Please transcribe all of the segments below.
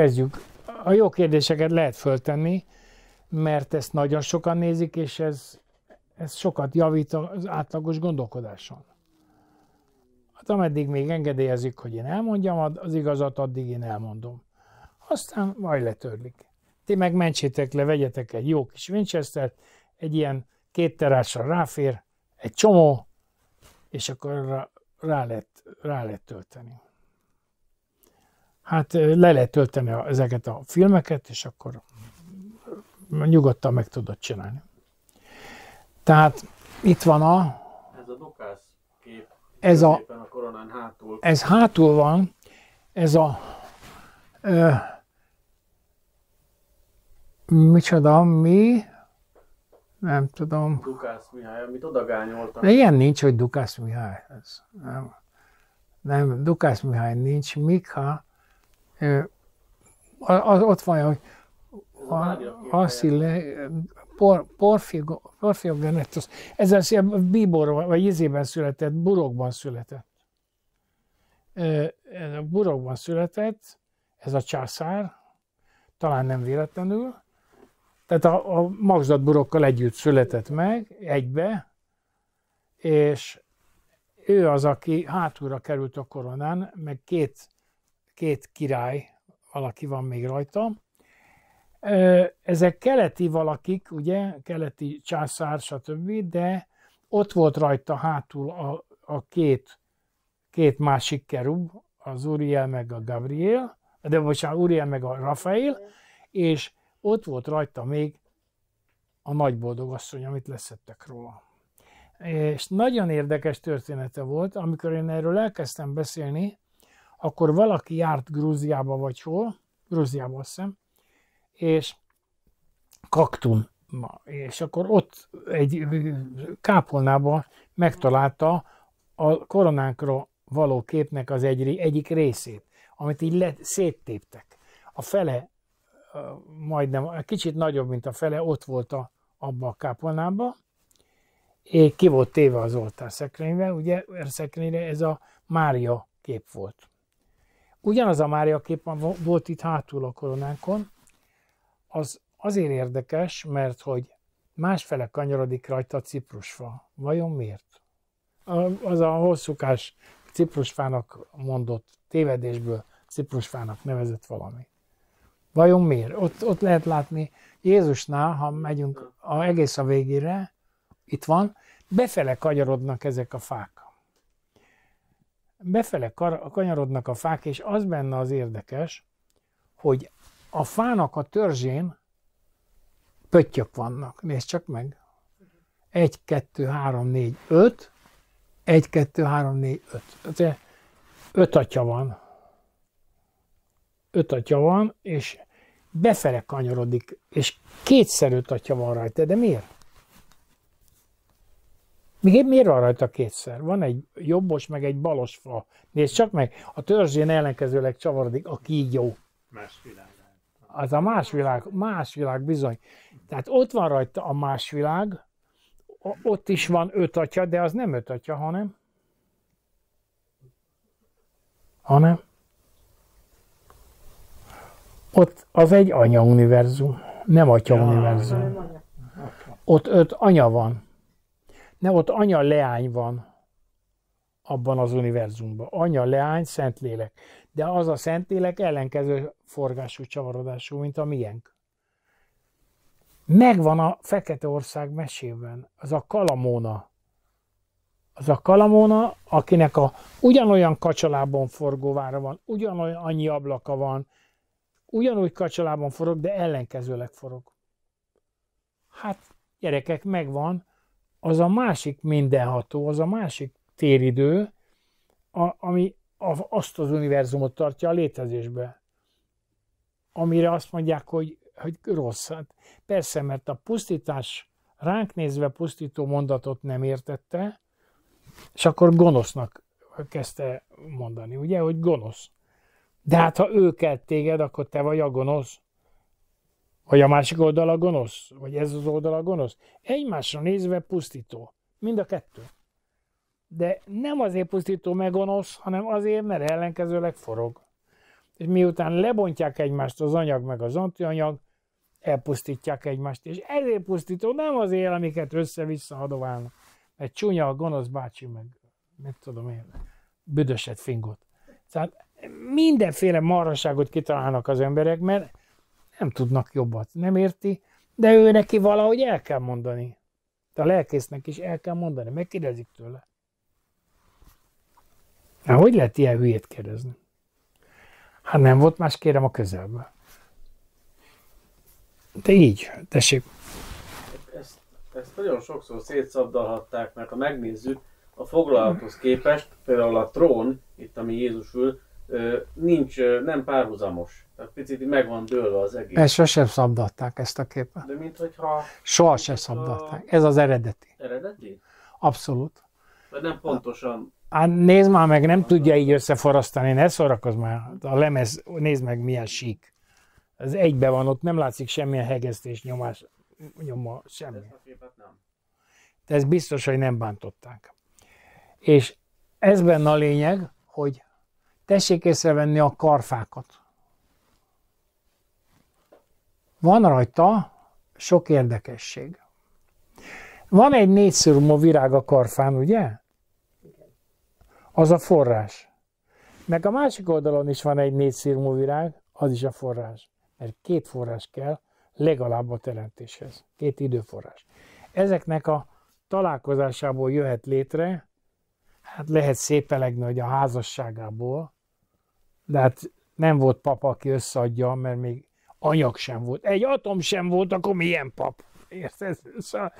kezdjük. A jó kérdéseket lehet föltenni, mert ezt nagyon sokan nézik, és ez, ez sokat javít az átlagos gondolkodáson. Hát ameddig még engedélyezik, hogy én elmondjam az igazat, addig én elmondom. Aztán majd letörlik. Ti meg mentsétek le, vegyetek egy jó kis winchester egy ilyen két terásra ráfér, egy csomó, és akkor rá, rá, lehet, rá lehet tölteni hát le lehet tölteni a, ezeket a filmeket, és akkor nyugodtan meg tudod csinálni. Tehát itt van a... Ez a dokász kép. Ez a, a koronán hátul. Ez hátul van, ez a... Ö, micsoda, mi? Nem tudom. Dukász Mihály, amit odagányoltam. De ilyen nincs, hogy Dukász Mihály. Ez, nem. nem, Dukász Mihály nincs. Mikha, az, ott van, hogy a, Asszille, por, Porfigo, Ez az, szél Bíborban, vagy Izében született, Burokban született. Burokban született, ez a császár, talán nem véletlenül, tehát a, a magzat burokkal együtt született meg, egybe, és ő az, aki hátulra került a koronán, meg két két király, valaki van még rajta. Ezek keleti valakik, ugye, keleti császár, stb., de ott volt rajta hátul a, a két, két másik kerub, az Uriel meg a Gabriel, de bocsánat, Uriel meg a Rafael, és ott volt rajta még a nagy boldogasszony, amit leszettek róla. És nagyon érdekes története volt, amikor én erről elkezdtem beszélni, akkor valaki járt Grúziába vagy hol, Grúziába azt hiszem, és kaktum, és akkor ott egy kápolnában megtalálta a koronánkra való képnek az egy, egyik részét, amit így le, széttéptek. A fele majdnem, kicsit nagyobb, mint a fele, ott volt a, abba a kápolnába, és ki volt téve az oltár szekrényben, ugye szekrényre ez a Mária kép volt ugyanaz a Mária kép volt itt hátul a koronánkon, az azért érdekes, mert hogy másfele kanyarodik rajta a ciprusfa. Vajon miért? Az a hosszúkás ciprusfának mondott tévedésből ciprusfának nevezett valami. Vajon miért? Ott, ott lehet látni Jézusnál, ha megyünk a, egész a végére, itt van, befele kanyarodnak ezek a fák befele kar- kanyarodnak a fák, és az benne az érdekes, hogy a fának a törzsén pöttyök vannak. Nézd csak meg. 1, 2, 3, 4, 5. 1, 2, 3, 4, 5. Öt atya van. Öt atya van, és befele kanyarodik, és kétszer öt atya van rajta. De miért? Még épp miért van rajta kétszer? Van egy jobbos, meg egy balos fa. Nézd csak meg, a törzsén ellenkezőleg csavarodik a kígyó. Más világ. Az a más világ, más világ bizony. Tehát ott van rajta a más világ, ott is van öt atya, de az nem öt atya, hanem hanem ott az egy anya univerzum nem univerzum Ott öt anya van. Nem, ott anya leány van abban az univerzumban. Anya leány, szentlélek. De az a szentlélek ellenkező forgású, csavarodású, mint a miénk. Megvan a Fekete Ország mesében, az a kalamóna. Az a kalamóna, akinek a ugyanolyan kacsalában forgóvára van, ugyanolyan annyi ablaka van, ugyanúgy kacsalában forog, de ellenkezőleg forog. Hát, gyerekek, megvan, az a másik mindenható, az a másik téridő, a, ami a, azt az univerzumot tartja a létezésbe. Amire azt mondják, hogy, hogy rossz. Hát persze, mert a pusztítás ránk nézve pusztító mondatot nem értette, és akkor gonosznak kezdte mondani, ugye, hogy gonosz. De hát ha ő kelt téged, akkor te vagy a gonosz. Vagy a másik oldal a gonosz? Vagy ez az oldal a gonosz? Egymásra nézve pusztító. Mind a kettő. De nem azért pusztító meg gonosz, hanem azért, mert ellenkezőleg forog. És miután lebontják egymást az anyag meg az antianyag, elpusztítják egymást. És ezért pusztító, nem azért, amiket össze-vissza adoválnak. Mert csúnya a gonosz bácsi, meg mit tudom én, büdöset fingot. Tehát szóval mindenféle marhaságot kitalálnak az emberek, mert nem tudnak jobbat, nem érti, de ő neki valahogy el kell mondani. De a lelkésznek is el kell mondani, megkérdezik tőle. Na, hogy lehet ilyen hülyét kérdezni? Hát nem volt más, kérem a közelben. De így, tessék. Ezt, ezt nagyon sokszor szétszabdalhatták, mert ha megnézzük, a foglalathoz képest például a trón, itt ami Jézus ül, nincs, nem párhuzamos. Tehát picit meg van dőlve az egész. Mert sosem szabdatták ezt a képet. De mint hogyha... Soha se szabdatták. A... Ez az eredeti. Eredeti? Abszolút. De nem pontosan... Hát nézd már meg, nem tudja így összeforrasztani, ne szórakozz már. A lemez, nézd meg milyen sík. Ez egybe van ott, nem látszik semmilyen hegesztés nyomás, nyoma, semmi. Ezt a képet nem. De ez biztos, hogy nem bántották. És ez benne a lényeg, hogy tessék észrevenni a karfákat. Van rajta sok érdekesség. Van egy négyszörumó virág a karfán, ugye? Az a forrás. Meg a másik oldalon is van egy négyszörumó virág, az is a forrás. Mert két forrás kell legalább a teremtéshez. Két időforrás. Ezeknek a találkozásából jöhet létre, hát lehet szépelegni, hogy a házasságából, de hát nem volt papa, aki összeadja, mert még anyag sem volt, egy atom sem volt, akkor milyen pap? Érted? Szóval,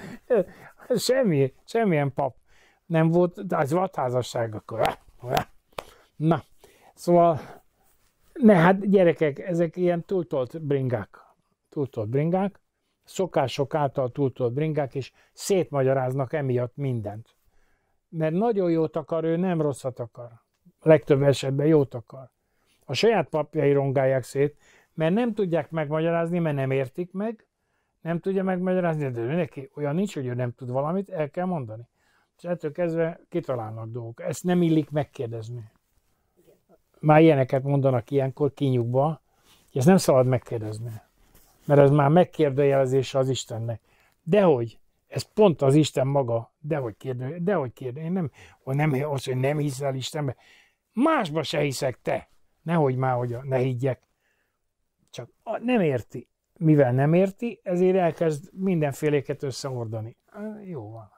semmi, semmilyen pap nem volt, de az volt házasság akkor. Na, szóval, ne, hát gyerekek, ezek ilyen túltolt bringák, túltolt bringák, szokások által túltolt bringák, és szétmagyaráznak emiatt mindent. Mert nagyon jót akar, ő nem rosszat akar. Legtöbb esetben jót akar. A saját papjai rongálják szét, mert nem tudják megmagyarázni, mert nem értik meg, nem tudja megmagyarázni, de neki olyan nincs, hogy ő nem tud valamit, el kell mondani. És ettől kezdve kitalálnak dolgok. Ezt nem illik megkérdezni. Már ilyeneket mondanak ilyenkor kinyugba, ezt nem szabad megkérdezni. Mert ez már megkérdőjelezése az Istennek. Dehogy, ez pont az Isten maga, dehogy kérdő, dehogy kérdő. Én nem, hogy nem, az, hogy nem hiszel Istenbe. Másba se hiszek te. Nehogy már, hogy ne higgyek. Csak nem érti. Mivel nem érti, ezért elkezd mindenféléket összeordani. Jó van.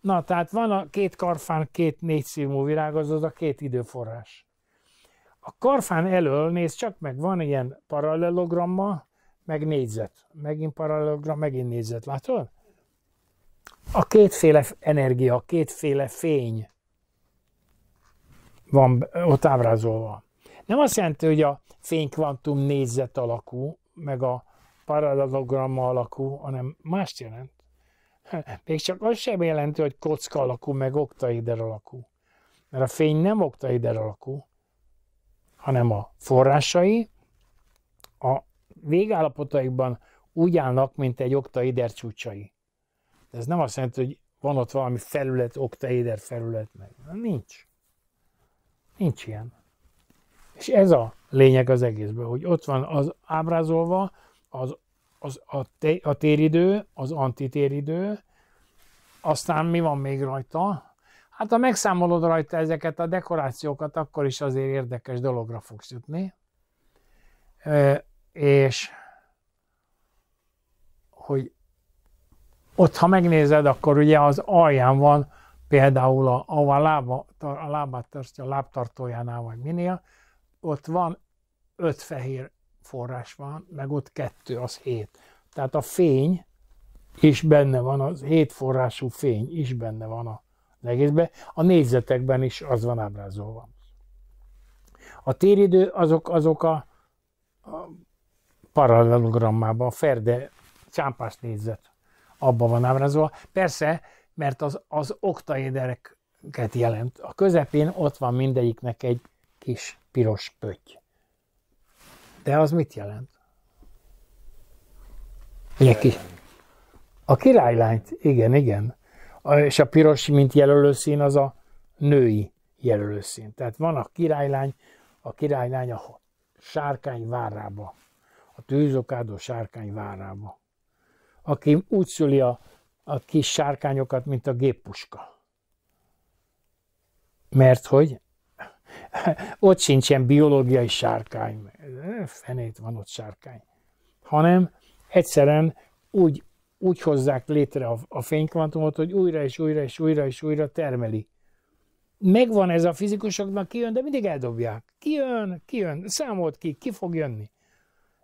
Na, tehát van a két karfán két négyszívmú virág, azaz a két időforrás. A karfán elől néz csak meg, van ilyen parallelogramma, meg négyzet. Megint parallelogram, megint négyzet. Látod? A kétféle energia, a kétféle fény van ott ábrázolva. Nem azt jelenti, hogy a fénykvantum négyzet alakú, meg a paralelogramma alakú, hanem mást jelent. Még csak az sem jelenti, hogy kocka alakú, meg oktaéder alakú. Mert a fény nem oktaéder alakú, hanem a forrásai a végállapotaikban úgy állnak, mint egy oktaéder csúcsai. De ez nem azt jelenti, hogy van ott valami felület, oktaéder felület meg. Nincs. Nincs ilyen. És ez a lényeg az egészben, hogy ott van az ábrázolva az, az, a, te, a téridő, az antitéridő, aztán mi van még rajta? Hát ha megszámolod rajta ezeket a dekorációkat, akkor is azért érdekes dologra fogsz jutni. E, és hogy ott, ha megnézed, akkor ugye az alján van például, a, ahol a, lába, a lábát tartja, a lábtartójánál vagy minél, ott van öt fehér forrás van, meg ott kettő, az hét. Tehát a fény is benne van, az hét forrású fény is benne van az egészben. A négyzetekben is az van ábrázolva. A téridő azok, azok a, a parallelogrammában, a ferde csámpás négyzet, abban van ábrázolva. Persze, mert az, az oktaédereket jelent. A közepén ott van mindegyiknek egy kis piros pötty. De az mit jelent? Milyen A királylányt, igen, igen. A, és a piros, mint jelölőszín, az a női jelölőszín. Tehát van a királylány, a királylány a sárkány várába, a tűzokádó sárkány várába, aki úgy szüli a, a kis sárkányokat, mint a géppuska. Mert hogy ott sincs ilyen biológiai sárkány, fenét van ott sárkány, hanem egyszerűen úgy, úgy hozzák létre a, a fénykvantumot, hogy újra és újra és újra és újra termeli. Megvan ez a fizikusoknak, kijön, de mindig eldobják. Kijön, kijön, számolt ki, ki fog jönni.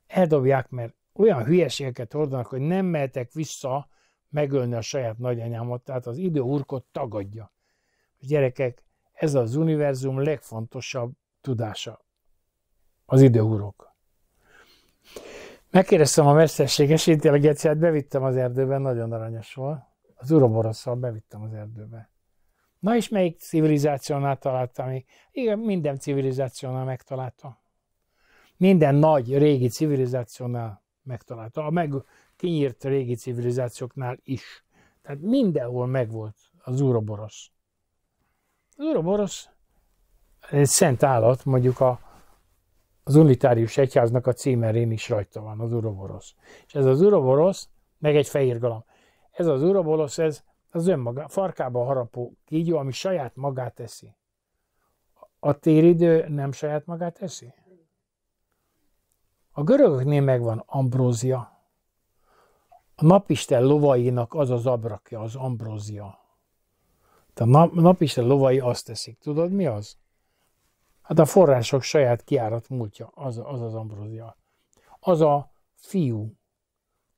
Eldobják, mert olyan hülyeségeket hordanak, hogy nem mehetek vissza megölni a saját nagyanyámat, tehát az idő urkot tagadja. A gyerekek, ez az univerzum legfontosabb tudása. Az időhúrok. Megkérdeztem a mesterséges intelligenciát, bevittem az erdőbe, nagyon aranyos volt. Az uroborosszal bevittem az erdőbe. Na és melyik civilizációnál találtam még? Igen, minden civilizációnál megtaláltam. Minden nagy régi civilizációnál megtaláltam. A meg kinyírt régi civilizációknál is. Tehát mindenhol megvolt az úroboros. Az uromorosz egy szent állat, mondjuk a, az unitárius egyháznak a címerén is rajta van, az uromorosz. És ez az uromorosz, meg egy fehér galamb. Ez az uromorosz, ez az önmaga, farkába harapó kígyó, ami saját magát eszi. A téridő nem saját magát eszi? A görögöknél megvan ambrózia. A napisten lovainak az az abrakja, az ambrózia. A nap, napisten lovai azt teszik. Tudod, mi az? Hát a források saját kiárat múltja, az az, az ambrózia. Az a fiú,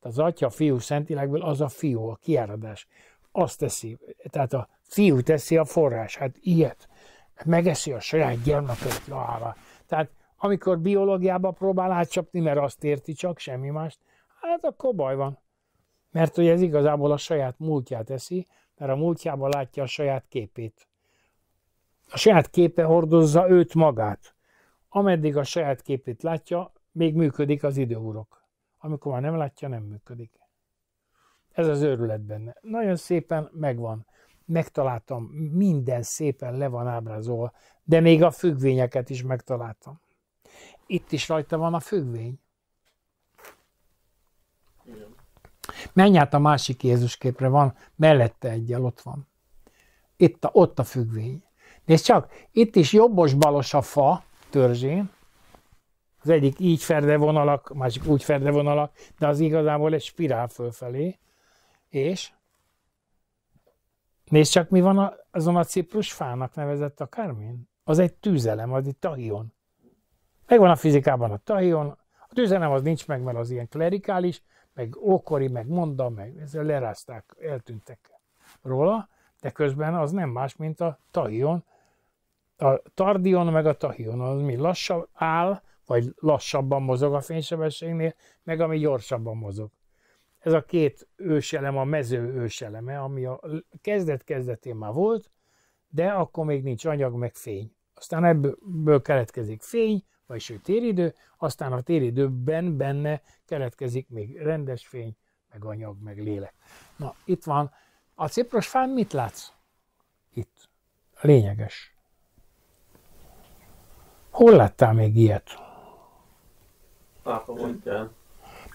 az atya, fiú, szentilegből, az a fiú, a kiáradás. Azt teszi, tehát a fiú teszi a forrás, hát ilyet. Megeszi a saját gyermeket, javára. Tehát amikor biológiába próbál átcsapni, mert azt érti csak, semmi mást, hát akkor baj van. Mert hogy ez igazából a saját múltját teszi mert a múltjában látja a saját képét. A saját képe hordozza őt magát. Ameddig a saját képét látja, még működik az időúrok. Amikor már nem látja, nem működik. Ez az őrület benne. Nagyon szépen megvan. Megtaláltam, minden szépen le van ábrázolva, de még a függvényeket is megtaláltam. Itt is rajta van a függvény. Menj át a másik Jézus képre, van mellette egyel, ott van. Itt a, ott a függvény. Nézd csak, itt is jobbos-balos a fa törzsén, az egyik így ferde vonalak, másik úgy ferde vonalak, de az igazából egy spirál fölfelé. És nézd csak, mi van azon a ciprus fának nevezett a akármin. Az egy tűzelem, az itt tahion. Megvan a fizikában a tahion, a tűzelem az nincs meg, mert az ilyen klerikális, meg ókori, meg monda, meg ezzel lerázták, eltűntek róla, de közben az nem más, mint a tahion, a tardion meg a tahion, az mi lassabb áll, vagy lassabban mozog a fénysebességnél, meg ami gyorsabban mozog. Ez a két őselem a mező őseleme, ami a kezdet-kezdetén már volt, de akkor még nincs anyag meg fény. Aztán ebből keletkezik fény, vagyis ő téridő, aztán a téridőben benne keletkezik még rendes fény, meg anyag, meg lélek. Na, itt van. A fán mit látsz? Itt. Lényeges. Hol láttál még ilyet? Pápa botján.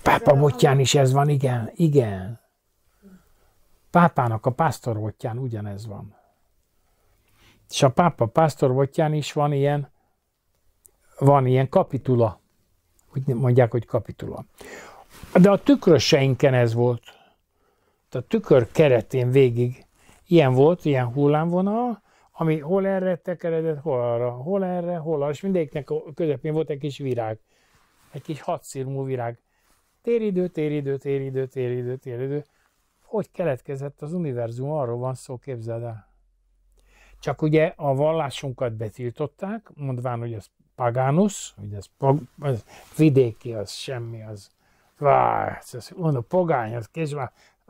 Pápa botján is ez van, igen, igen. Pápának a pásztor botján ugyanez van. És a pápa pásztor botján is van ilyen, van ilyen kapitula, úgy mondják, hogy kapitula. De a tükröseinken ez volt. A tükör keretén végig ilyen volt, ilyen hullámvonal, ami hol erre tekeredett, hol arra, hol erre, hol arra, és mindegyiknek a közepén volt egy kis virág. Egy kis hadszirmú virág. Téridő, téridő, téridő, téridő, téridő. Hogy keletkezett az univerzum, arról van szó, képzeld el. Csak ugye a vallásunkat betiltották, mondván, hogy az Paganus, hogy ez, pog, ez vidéki, az semmi, az, vá, ez, mondom, pogány, az később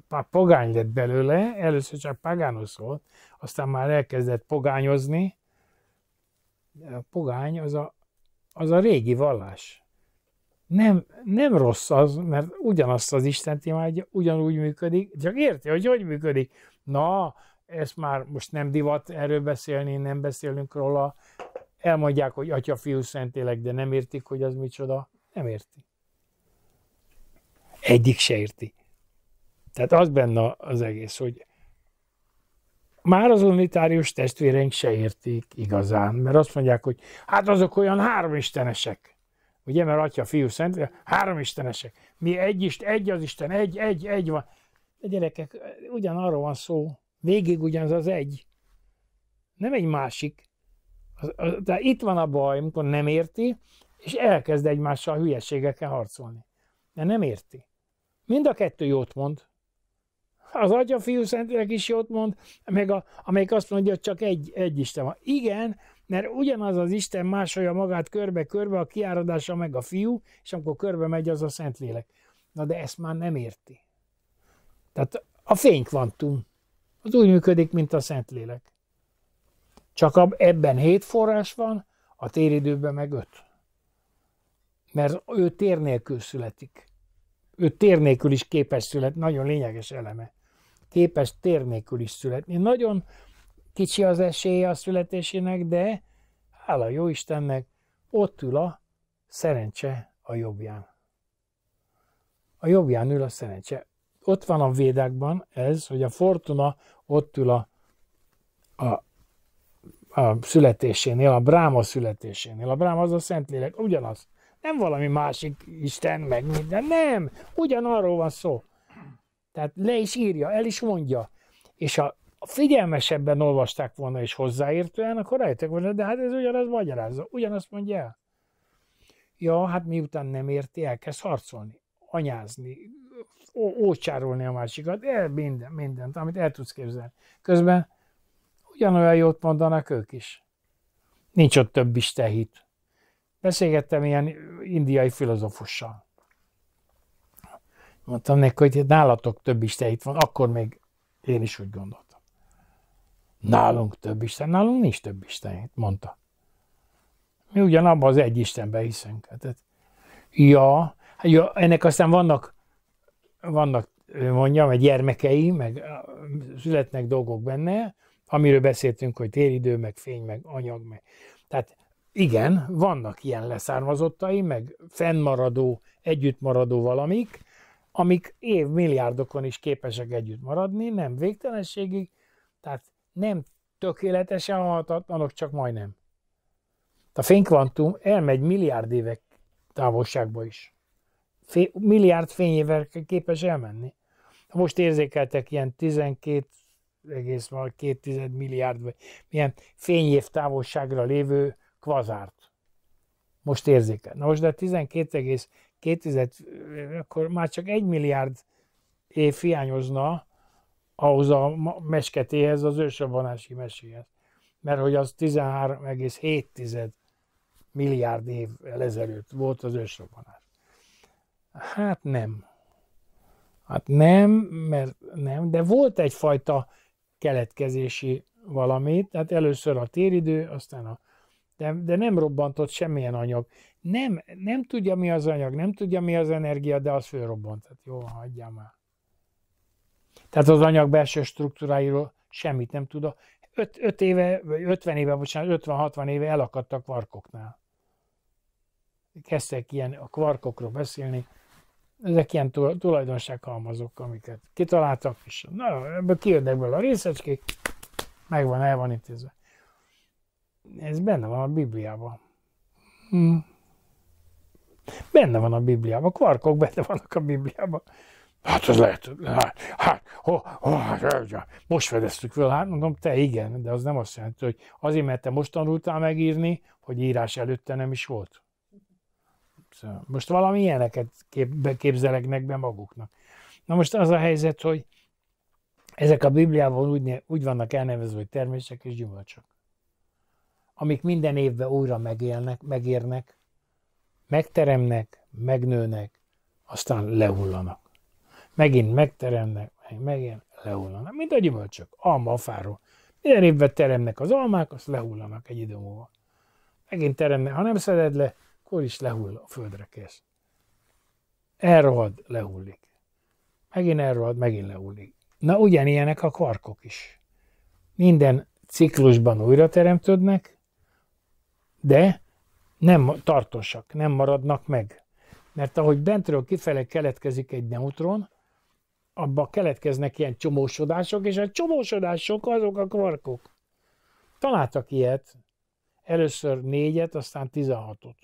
már pogány lett belőle, először csak paganus volt, aztán már elkezdett pogányozni. A pogány az a, az a régi vallás. Nem, nem rossz az, mert ugyanazt az Isten imádja, ugyanúgy működik, csak érti, hogy hogy működik. Na, ez már most nem divat erről beszélni, nem beszélünk róla, elmondják, hogy Atya, Fiú, Szentélek, de nem értik, hogy az micsoda, nem érti. Egyik se érti. Tehát az benne az egész, hogy már az unitárius testvéreink se értik igazán, mert azt mondják, hogy hát azok olyan háromistenesek. Ugye, mert atya, fiú, szent, háromistenesek. Mi egy ist, egy az Isten, egy, egy, egy van. De gyerekek, ugyanarról van szó, végig ugyanaz az egy. Nem egy másik, tehát itt van a baj, amikor nem érti, és elkezd egymással hülyeségekkel harcolni. De nem érti. Mind a kettő jót mond. Az Atya Fiú Szentlélek is jót mond, meg a, amelyik azt mondja, hogy csak egy, egy Isten van. Igen, mert ugyanaz az Isten másolja magát körbe-körbe, a kiáradása meg a fiú, és amikor körbe megy, az a Szentlélek. Na de ezt már nem érti. Tehát a fénykvantum, az úgy működik, mint a Szentlélek. Csak ebben hét forrás van, a téridőben meg öt. Mert ő tér nélkül születik. Ő tér nélkül is képes szület, nagyon lényeges eleme. Képes tér nélkül is születni. Nagyon kicsi az esélye a születésének, de hála jó Istennek, ott ül a szerencse a jobbján. A jobbján ül a szerencse. Ott van a védákban ez, hogy a fortuna ott ül a, a a születésénél, a bráma születésénél. A bráma az a Szentlélek, ugyanaz. Nem valami másik Isten, meg minden, nem, ugyanarról van szó. Tehát le is írja, el is mondja. És ha figyelmesebben olvasták volna és hozzáértően, akkor rájöttek volna, de hát ez ugyanaz magyarázza, ugyanazt mondja el. Ja, hát miután nem érti, elkezd harcolni, anyázni, ócsárolni a másikat, el, minden, mindent, amit el tudsz képzelni. Közben ugyanolyan jót mondanak ők is. Nincs ott több istenhit. Beszélgettem ilyen indiai filozofussal. Mondtam neki, hogy nálatok több istenhit van, akkor még én is úgy gondoltam. Nálunk több isten, nálunk nincs több istenhit, mondta. Mi ugyanabban az egy istenbe hiszünk. Hát, hát ja, hát, ja, ennek aztán vannak, vannak mondjam, egy gyermekei, meg születnek dolgok benne, Amiről beszéltünk, hogy téridő, meg fény, meg anyag, meg... Tehát igen, vannak ilyen leszármazottai, meg fennmaradó, együttmaradó valamik, amik évmilliárdokon is képesek együtt maradni, nem végtelenségig, tehát nem tökéletesen halhatatlanok, csak majdnem. A fénykvantum elmegy milliárd évek távolságba is. Fé, milliárd fényével képes elmenni. Most érzékeltek ilyen 12 1,2 milliárd, vagy milyen fényév távolságra lévő kvazárt. Most érzékel. Na most, de 12,2, akkor már csak 1 milliárd év hiányozna ahhoz a mesketéhez, az ősrobbanási meséhez. Mert hogy az 13,7 milliárd év ezelőtt volt az ősrobbanás. Hát nem. Hát nem, mert nem, de volt egyfajta keletkezési valamit, tehát először a téridő, aztán a de, de nem robbantott semmilyen anyag. Nem, nem tudja, mi az anyag, nem tudja, mi az energia, de az fölrobbant. Tehát jó, hagyjam már. Tehát az anyag belső struktúráiról semmit nem tud. 5, 5 éve, vagy 50 éve, bocsánat, 50-60 éve elakadtak kvarkoknál. Kezdtek ilyen a kvarkokról beszélni, ezek ilyen tulajdonsághalmazok, amiket kitaláltak, és na, ebből kijönnek belőle a részecskék, megvan, el van intézve. Ez benne van a Bibliában. Hm. Benne van a Bibliában, kvarkok benne vannak a Bibliában. Hát az lehet, hát, hát, ho, ho, hát, most fedeztük fel, hát mondom, te igen, de az nem azt jelenti, hogy azért, mert te most tanultál megírni, hogy írás előtte nem is volt. Szóval most valami ilyeneket képzelek meg be maguknak. Na most az a helyzet, hogy ezek a Bibliában úgy, úgy vannak elnevezve, hogy termések és gyümölcsök, amik minden évben újra megélnek, megérnek, megteremnek, megnőnek, aztán lehullanak. Megint megteremnek, megint lehullanak, mint a gyümölcsök, alma a fáról. Minden évben teremnek az almák, azt lehullanak egy idő múlva. Megint teremnek, ha nem szeded le, akkor is lehull a földre kész. Elrohad, lehullik. Megint elrohad, megint lehullik. Na ugyanilyenek a karkok is. Minden ciklusban újra teremtődnek, de nem tartósak, nem maradnak meg. Mert ahogy bentről kifele keletkezik egy neutron, abba keletkeznek ilyen csomósodások, és a csomósodások azok a kvarkok. Találtak ilyet, először négyet, aztán tizenhatot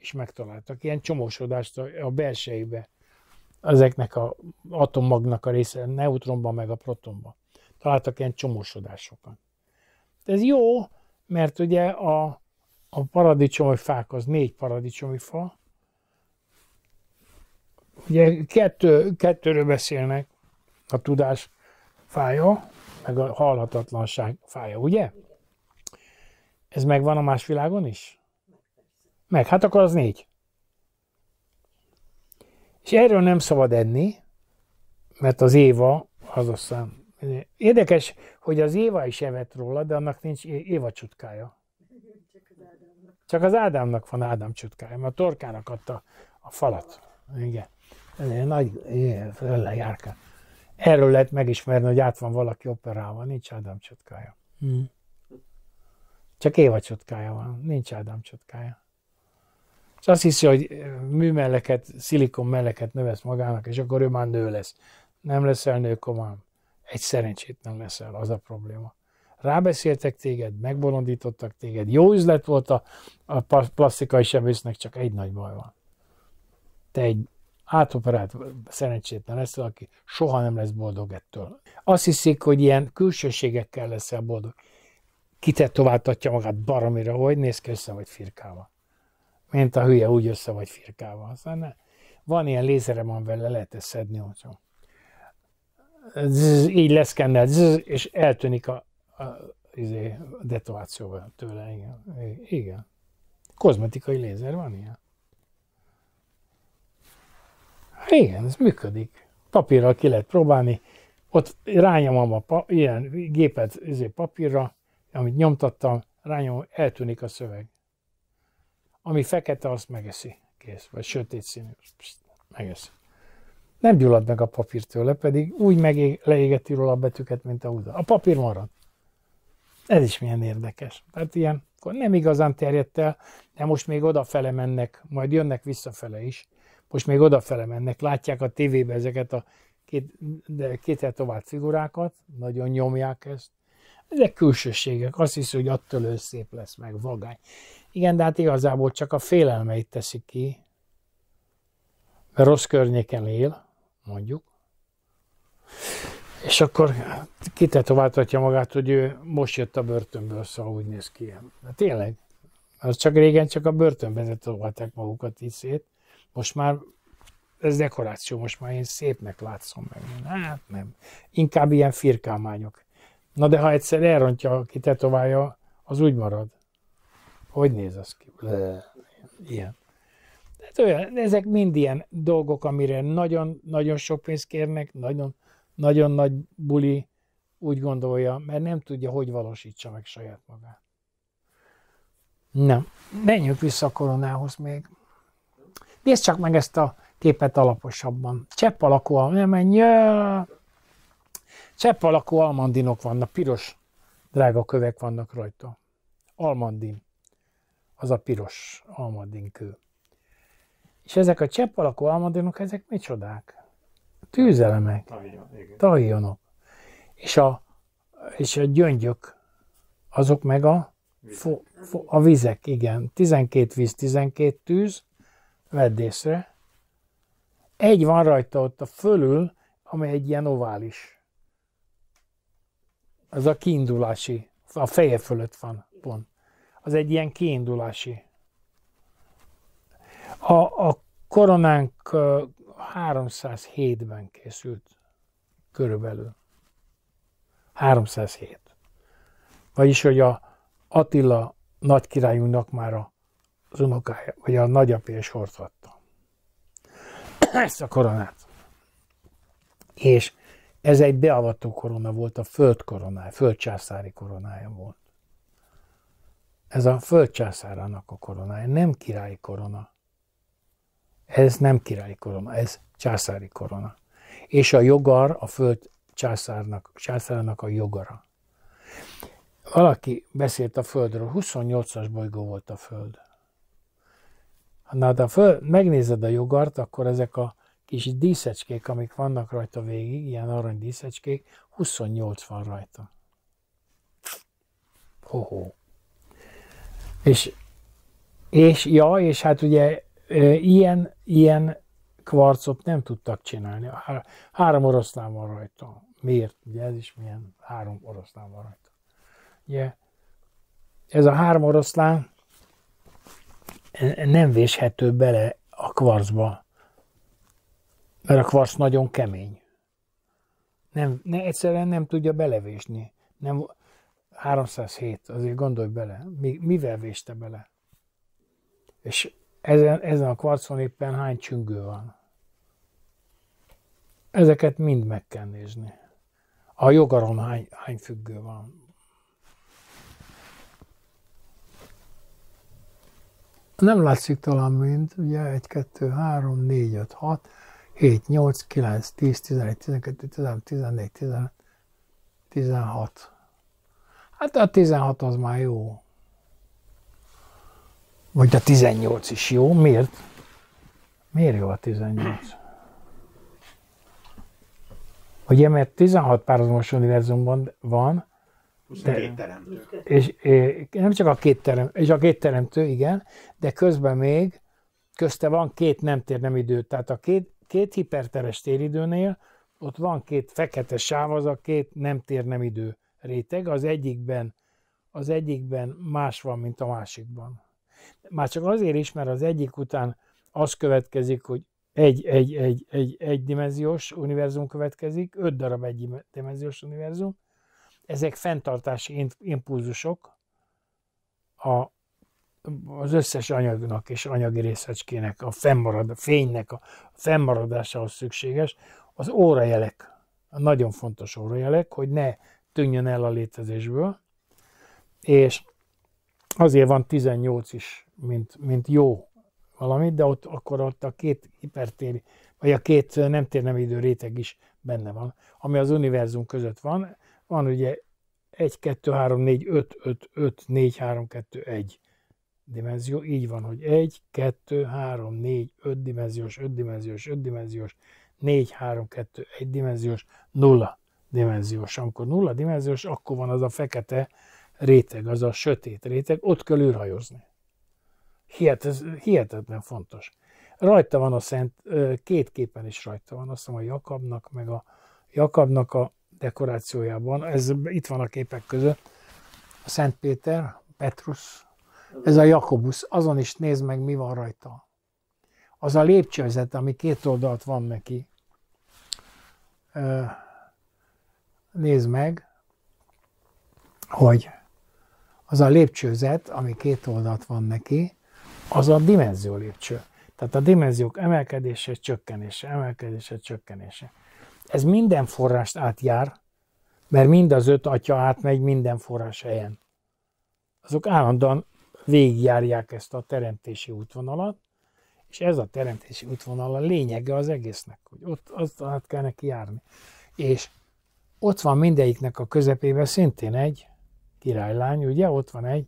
és megtaláltak. Ilyen csomósodást a belsejébe ezeknek a atommagnak a része, a neutronban meg a protonban. Találtak ilyen csomósodásokat. Ez jó, mert ugye a, a paradicsomi fák az négy paradicsomi fa, ugye kettő, kettőről beszélnek, a tudás fája, meg a halhatatlanság fája, ugye? Ez megvan a más világon is? Meg, hát akkor az négy. És erről nem szabad enni, mert az Éva az aztán... Érdekes, hogy az Éva is evett róla, de annak nincs Éva csutkája. Csak az Ádámnak van Ádám csutkája, mert a torkának adta a falat. Igen. Ez egy nagy lejárka. Erről lehet megismerni, hogy át van valaki operálva, nincs Ádám csutkája. Hmm. Csak Éva csutkája van, nincs Ádám csutkája. És azt hiszi, hogy eh, műmelleket, szilikon melleket növesz magának, és akkor ő már nő lesz. Nem leszel nő, komám. Egy szerencsétlen leszel, az a probléma. Rábeszéltek téged, megbolondítottak téged, jó üzlet volt a, a plastikai sebésznek, csak egy nagy baj van. Te egy átoperált szerencsétlen leszel, aki soha nem lesz boldog ettől. Azt hiszik, hogy ilyen külsőségekkel leszel boldog. Kitetováltatja magát baromira, hogy néz ki össze, vagy firkával mint a hülye, úgy össze vagy firkálva. Aztán ne. Van ilyen lézerem, amivel le lehet ezt szedni, hogyha zzz, így lesz zzz, és eltűnik a, a, izé, a, a detovációval tőle. Igen. igen. Kozmetikai lézer van ilyen. Hát igen, ez működik. Papírral ki lehet próbálni. Ott rányomom a pa, ilyen gépet izé, papírra, amit nyomtattam, rányomom, eltűnik a szöveg. Ami fekete, azt megeszi. Kész. Vagy sötét színű. Psst, megeszi. Nem gyullad meg a papír tőle, pedig úgy meg leégeti róla a betűket, mint a húda. A papír marad. Ez is milyen érdekes. Tehát ilyen, akkor nem igazán terjedt el, de most még odafele mennek, majd jönnek visszafele is. Most még odafele mennek, látják a tévébe ezeket a két, de két tovább figurákat, nagyon nyomják ezt. Ezek külsőségek, azt hiszi, hogy attól ő szép lesz, meg vagány. Igen, de hát igazából csak a félelmeit teszik ki, mert rossz környéken él, mondjuk, és akkor kitetováltatja magát, hogy ő most jött a börtönből, szóval úgy néz ki. Na, hát tényleg, az csak régen csak a börtönben tetoválták magukat így szét. Most már ez dekoráció, most már én szépnek látszom meg. Hát nem, inkább ilyen firkálmányok. Na de ha egyszer elrontja, kitetoválja, az úgy marad. Hogy néz az ki? Ilyen. Tehát olyan, ezek mind ilyen dolgok, amire nagyon-nagyon sok pénzt kérnek, nagyon, nagyon nagy buli úgy gondolja, mert nem tudja, hogy valósítsa meg saját magát. Nem. Menjünk vissza a koronához még. Nézd csak meg ezt a képet alaposabban. Csepp alakú, nem menj, Csepp alakú almandinok vannak, piros drága kövek vannak rajta. Almandin az a piros almadinkő. És ezek a csepp alakú almadinok, ezek micsodák? Tűzelemek, tahionok. És a, és a gyöngyök, azok meg a, fo, fo, a vizek, igen. 12 víz, 12 tűz, vedd észre. Egy van rajta ott a fölül, ami egy ilyen ovális. Az a kiindulási, a feje fölött van pont az egy ilyen kiindulási. A, a koronánk 307-ben készült körülbelül. 307. Vagyis, hogy a Attila nagy királyunknak már az unokája, vagy a nagyapja is hordhatta. Ezt a koronát. És ez egy beavató korona volt, a föld koronája, földcsászári koronája volt. Ez a földcsászárának a koronája, nem királyi korona. Ez nem királyi korona, ez császári korona. És a jogar a föld császárnak, a jogara. Valaki beszélt a Földről, 28-as bolygó volt a Föld. Na, de a föld, megnézed a jogart, akkor ezek a kis díszecskék, amik vannak rajta végig, ilyen arany díszecskék, 28 van rajta. Hoho. -ho. És, és ja, és hát ugye ilyen, ilyen kvarcot nem tudtak csinálni. Három oroszlán van rajta. Miért? Ugye ez is milyen három oroszlán van rajta. Ugye ez a három oroszlán e, nem véshető bele a kvarcba, mert a kvarc nagyon kemény. Nem, ne, egyszerűen nem tudja belevésni. Nem, 307, azért gondolj bele, mi, mivel véste bele? És ezen, ezen a kvarcon éppen hány csüngő van? Ezeket mind meg kell nézni. A jogaron hány, hány függő van? Nem látszik talán mind, ugye 1, 2, 3, 4, 5, 6, 7, 8, 9, 10, 11, 12, 13, 14, 15, 16. Hát a 16 az már jó. Vagy a 18 is jó. Miért? Miért jó a 18? Ugye, mert 16 párhuzamos univerzumban van, de, két teremtő. És, és nem csak a két teremtő, és a két teremtő, igen, de közben még közte van két nem tér, nem idő. Tehát a két, két hiperteres téridőnél ott van két fekete sáv, az a két nem tér, nem idő réteg, az egyikben, az egyikben más van, mint a másikban. Már csak azért is, mert az egyik után az következik, hogy egy, egy, egy, egy, dimenziós univerzum következik, öt darab dimenziós univerzum, ezek fenntartási impulzusok a, az összes anyagnak és anyagi részecskének, a, fennmarad, a fénynek a fennmaradásához szükséges, az órajelek, a nagyon fontos órajelek, hogy ne tűnjön el a létezésből, és azért van 18 is, mint, mint jó valamit, de ott akkor ott a két hipertér, vagy a két nem tér nem idő réteg is benne van, ami az univerzum között van. Van ugye 1, 2, 3, 4, 5, 5, 5, 4, 3, 2, 1 dimenzió. Így van, hogy 1, 2, 3, 4, 5 dimenziós, 5 dimenziós, 5 dimenziós, 4, 3, 2, 1 dimenziós, 0 dimenziós. Amikor nulla dimenziós, akkor van az a fekete réteg, az a sötét réteg, ott kell űrhajózni. ez hihetetlen fontos. Rajta van a szent, két képen is rajta van, azt hiszem a Jakabnak, meg a Jakabnak a dekorációjában, ez itt van a képek között, a Szent Péter, Petrus, ez a Jakobusz, azon is nézd meg, mi van rajta. Az a lépcsőzet, ami két oldalt van neki, nézd meg, hogy az a lépcsőzet, ami két oldalt van neki, az a dimenzió lépcső. Tehát a dimenziók emelkedése, csökkenése, emelkedése, csökkenése. Ez minden forrást átjár, mert mind az öt atya átmegy minden forrás helyen. Azok állandóan végigjárják ezt a teremtési útvonalat, és ez a teremtési útvonal a lényege az egésznek, hogy ott azt át kell neki járni. És ott van mindegyiknek a közepébe szintén egy királylány, ugye? Ott van egy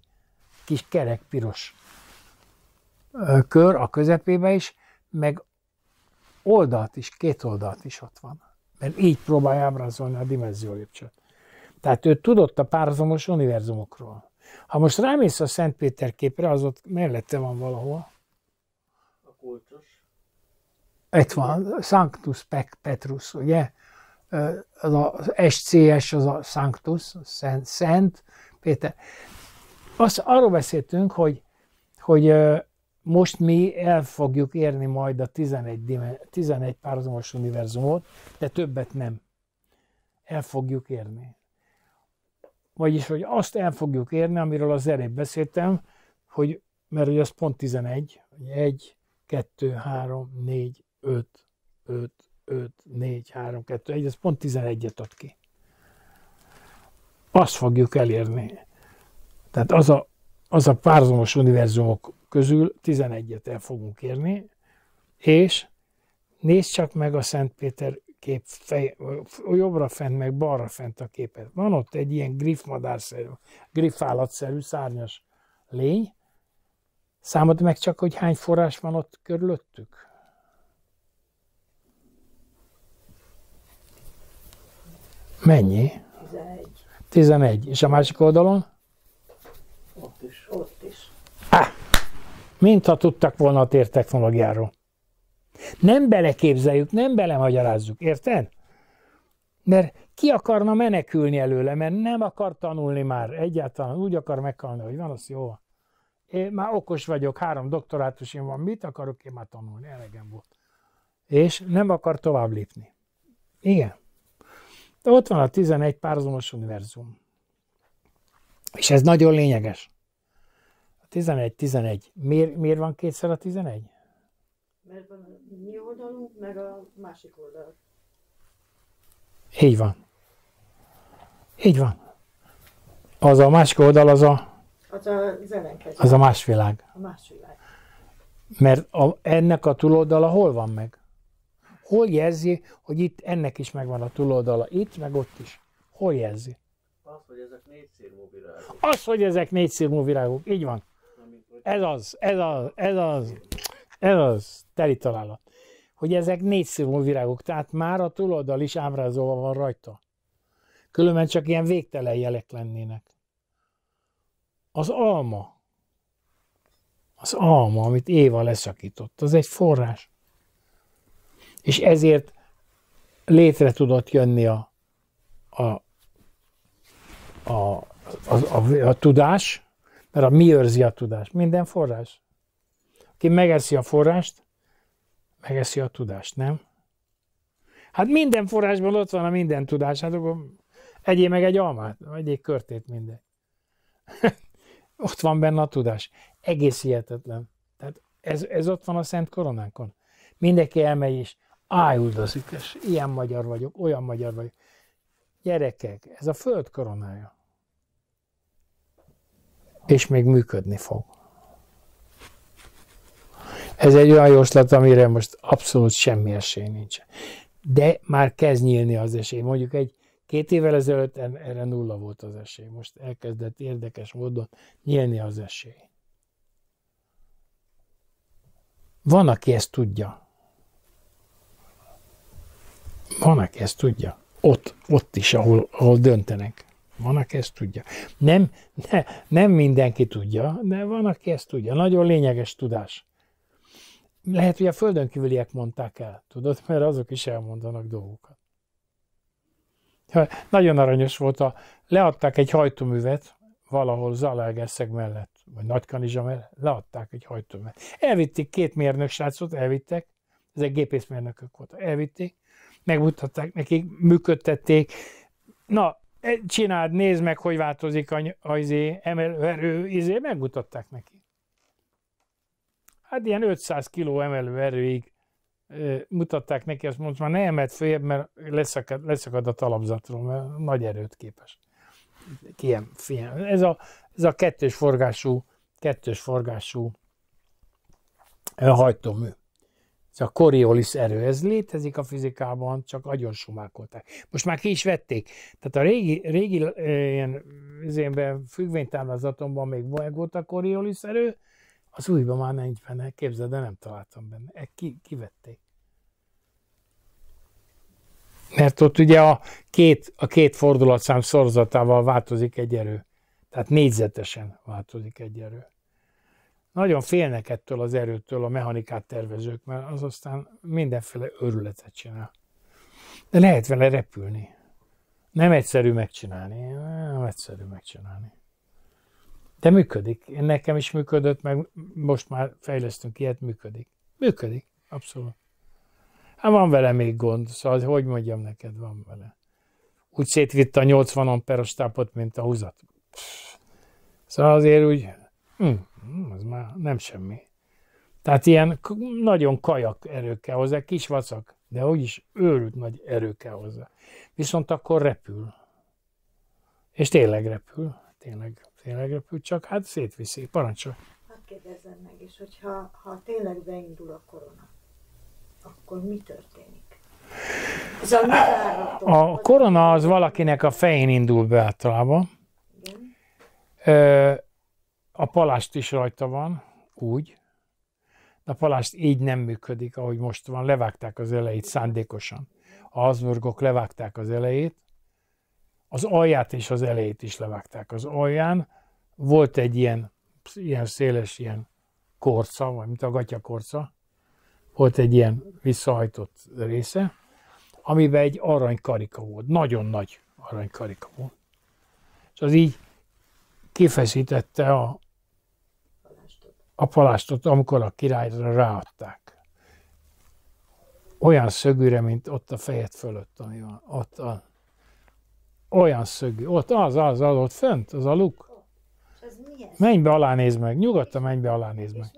kis kerek piros kör a közepébe is, meg oldalt is, két oldalt is ott van. Mert így próbálja ábrázolni a dimenzió lépcsőt. Tehát ő tudott a párhuzamos univerzumokról. Ha most rámész a Szent Péter képre, az ott mellette van valahol. A kulcsos. Itt van, Sanctus Petrus, ugye? az, a SCS, az a Sanctus, a Szent, Szent Péter. Azt arról beszéltünk, hogy, hogy most mi el fogjuk érni majd a 11, 11 párhuzamos univerzumot, de többet nem. El fogjuk érni. Vagyis, hogy azt el fogjuk érni, amiről az előbb beszéltem, hogy, mert ugye az pont 11, 1, 2, 3, 4, 5, 5, 5, 4, 3, 2, 1, ez pont 11-et ad ki. Azt fogjuk elérni. Tehát az a, az a párzomos univerzumok közül 11-et el fogunk érni, és nézd csak meg a Szent Péter kép fej, jobbra fent, meg balra fent a képet. Van ott egy ilyen griffmadárszerű, griffállatszerű szárnyas lény, Számod meg csak, hogy hány forrás van ott körülöttük. Mennyi? 11. 11. És a másik oldalon? Ott is, ott is. Ah, mintha tudtak volna a technológiáról. Nem beleképzeljük, nem belemagyarázzuk, érted? Mert ki akarna menekülni előle, mert nem akar tanulni már egyáltalán, úgy akar meghalni, hogy van, az jó. Én már okos vagyok, három doktorátusim van, mit akarok én már tanulni, elegem volt. És nem akar tovább lépni. Igen. De ott van a 11 párhuzamos univerzum. És ez nagyon lényeges. A 11, 11. Miért, miért van kétszer a 11? Mert van a mi oldalunk, meg a másik oldal. Így van. Így van. Az a másik oldal, az a... Az a zelenkező. Az a más világ. A más világ. Mert a, ennek a túloldala hol van meg? Hol jelzi, hogy itt ennek is megvan a túloldala, itt, meg ott is? Hol jelzi? Az, hogy ezek négyszírmú virágok. Az, hogy ezek négyszírmú virágok, így van. Ez az, ez az, ez az, ez az, teli találat. Hogy ezek négyszírmú virágok, tehát már a túloldal is ábrázolva van rajta. Különben csak ilyen végtelen jelek lennének. Az alma, az alma, amit Éva leszakított, az egy forrás. És ezért létre tudott jönni a, a, a, a, a, a tudás, mert a mi őrzi a tudást? Minden forrás. Aki megeszi a forrást, megeszi a tudást, nem? Hát minden forrásban ott van a minden tudás, hát akkor egyé meg egy almát, egyél körtét minden. ott van benne a tudás. Egész hihetetlen. Tehát ez, ez ott van a Szent Koronánkon. Mindenki elmegy is. Ájuld az ükös, ilyen magyar vagyok, olyan magyar vagyok. Gyerekek, ez a föld koronája. És még működni fog. Ez egy olyan jóslat, amire most abszolút semmi esély nincs. De már kezd nyílni az esély. Mondjuk egy két évvel ezelőtt erre nulla volt az esély. Most elkezdett érdekes módon nyílni az esély. Van, aki ezt tudja. Van, aki ezt tudja. Ott, ott is, ahol, ahol döntenek. Van, aki ezt tudja. Nem, ne, nem mindenki tudja, de van, aki ezt tudja. Nagyon lényeges tudás. Lehet, hogy a földön kívüliek mondták el, tudod, mert azok is elmondanak dolgokat. Nagyon aranyos volt, a, leadták egy hajtóművet valahol Zalaegerszeg mellett, vagy Nagykanizsa mellett, leadták egy hajtóművet. Elvitték két mérnök srácot, elvittek, ezek gépészmérnökök voltak, elvitték, megmutatták nekik, működtették. Na, e, csináld, nézd meg, hogy változik a, izé, emelőerő, izé, megmutatták neki. Hát ilyen 500 kg emelőerőig e, mutatták neki, azt mondta, hogy ne emelt följebb, mert leszakad, leszakad a talapzatról, mert nagy erőt képes. Ilyen, ilyen. Ez, a, ez a kettős forgású, kettős forgású e, hajtómű. Szóval a Coriolis erő, ez létezik a fizikában, csak nagyon sumákolták. Most már ki is vették. Tehát a régi, régi ilyen ilyen függvénytáblázatomban még volt a Coriolis erő, az újban már nincs benne, képzeld, de nem találtam benne. E, ki, kivették. Mert ott ugye a két, a két fordulatszám szorzatával változik egy erő. Tehát négyzetesen változik egy erő. Nagyon félnek ettől az erőtől a mechanikát tervezők, mert az aztán mindenféle örületet csinál. De lehet vele repülni. Nem egyszerű megcsinálni. Nem egyszerű megcsinálni. De működik. Én nekem is működött, meg most már fejlesztünk ilyet, működik. Működik, abszolút. Hát van vele még gond, szóval hogy mondjam neked, van vele. Úgy szétvitt a 80 amperos tápot, mint a húzat. Szóval azért úgy... Hm. Hmm, az már nem semmi. Tehát ilyen nagyon kajak erő kell hozzá, kis vacak, de úgyis őrült nagy erő kell hozzá. Viszont akkor repül. És tényleg repül, tényleg, tényleg repül, csak hát szétviszi, parancsol. Hát kérdezzem meg és hogy ha, ha tényleg beindul a korona, akkor mi történik? Ez a, a korona az valakinek a fején indul be általában. Igen. Ö, a palást is rajta van, úgy, de a palást így nem működik, ahogy most van, levágták az elejét szándékosan. A Habsburgok levágták az elejét, az alját és az elejét is levágták. Az alján volt egy ilyen, ilyen széles, ilyen korca, vagy mint a gatyakorca, volt egy ilyen visszahajtott része, amiben egy aranykarika volt, nagyon nagy aranykarika volt. És az így kifeszítette a, a palástot, amikor a királyra ráadták. Olyan szögűre, mint ott a fejed fölött, ami van. Ott a, olyan szögű. Ott az, az, az, ott fönt, az a luk. Menj be alá, nézd meg. Nyugodtan menj be alá, nézd meg.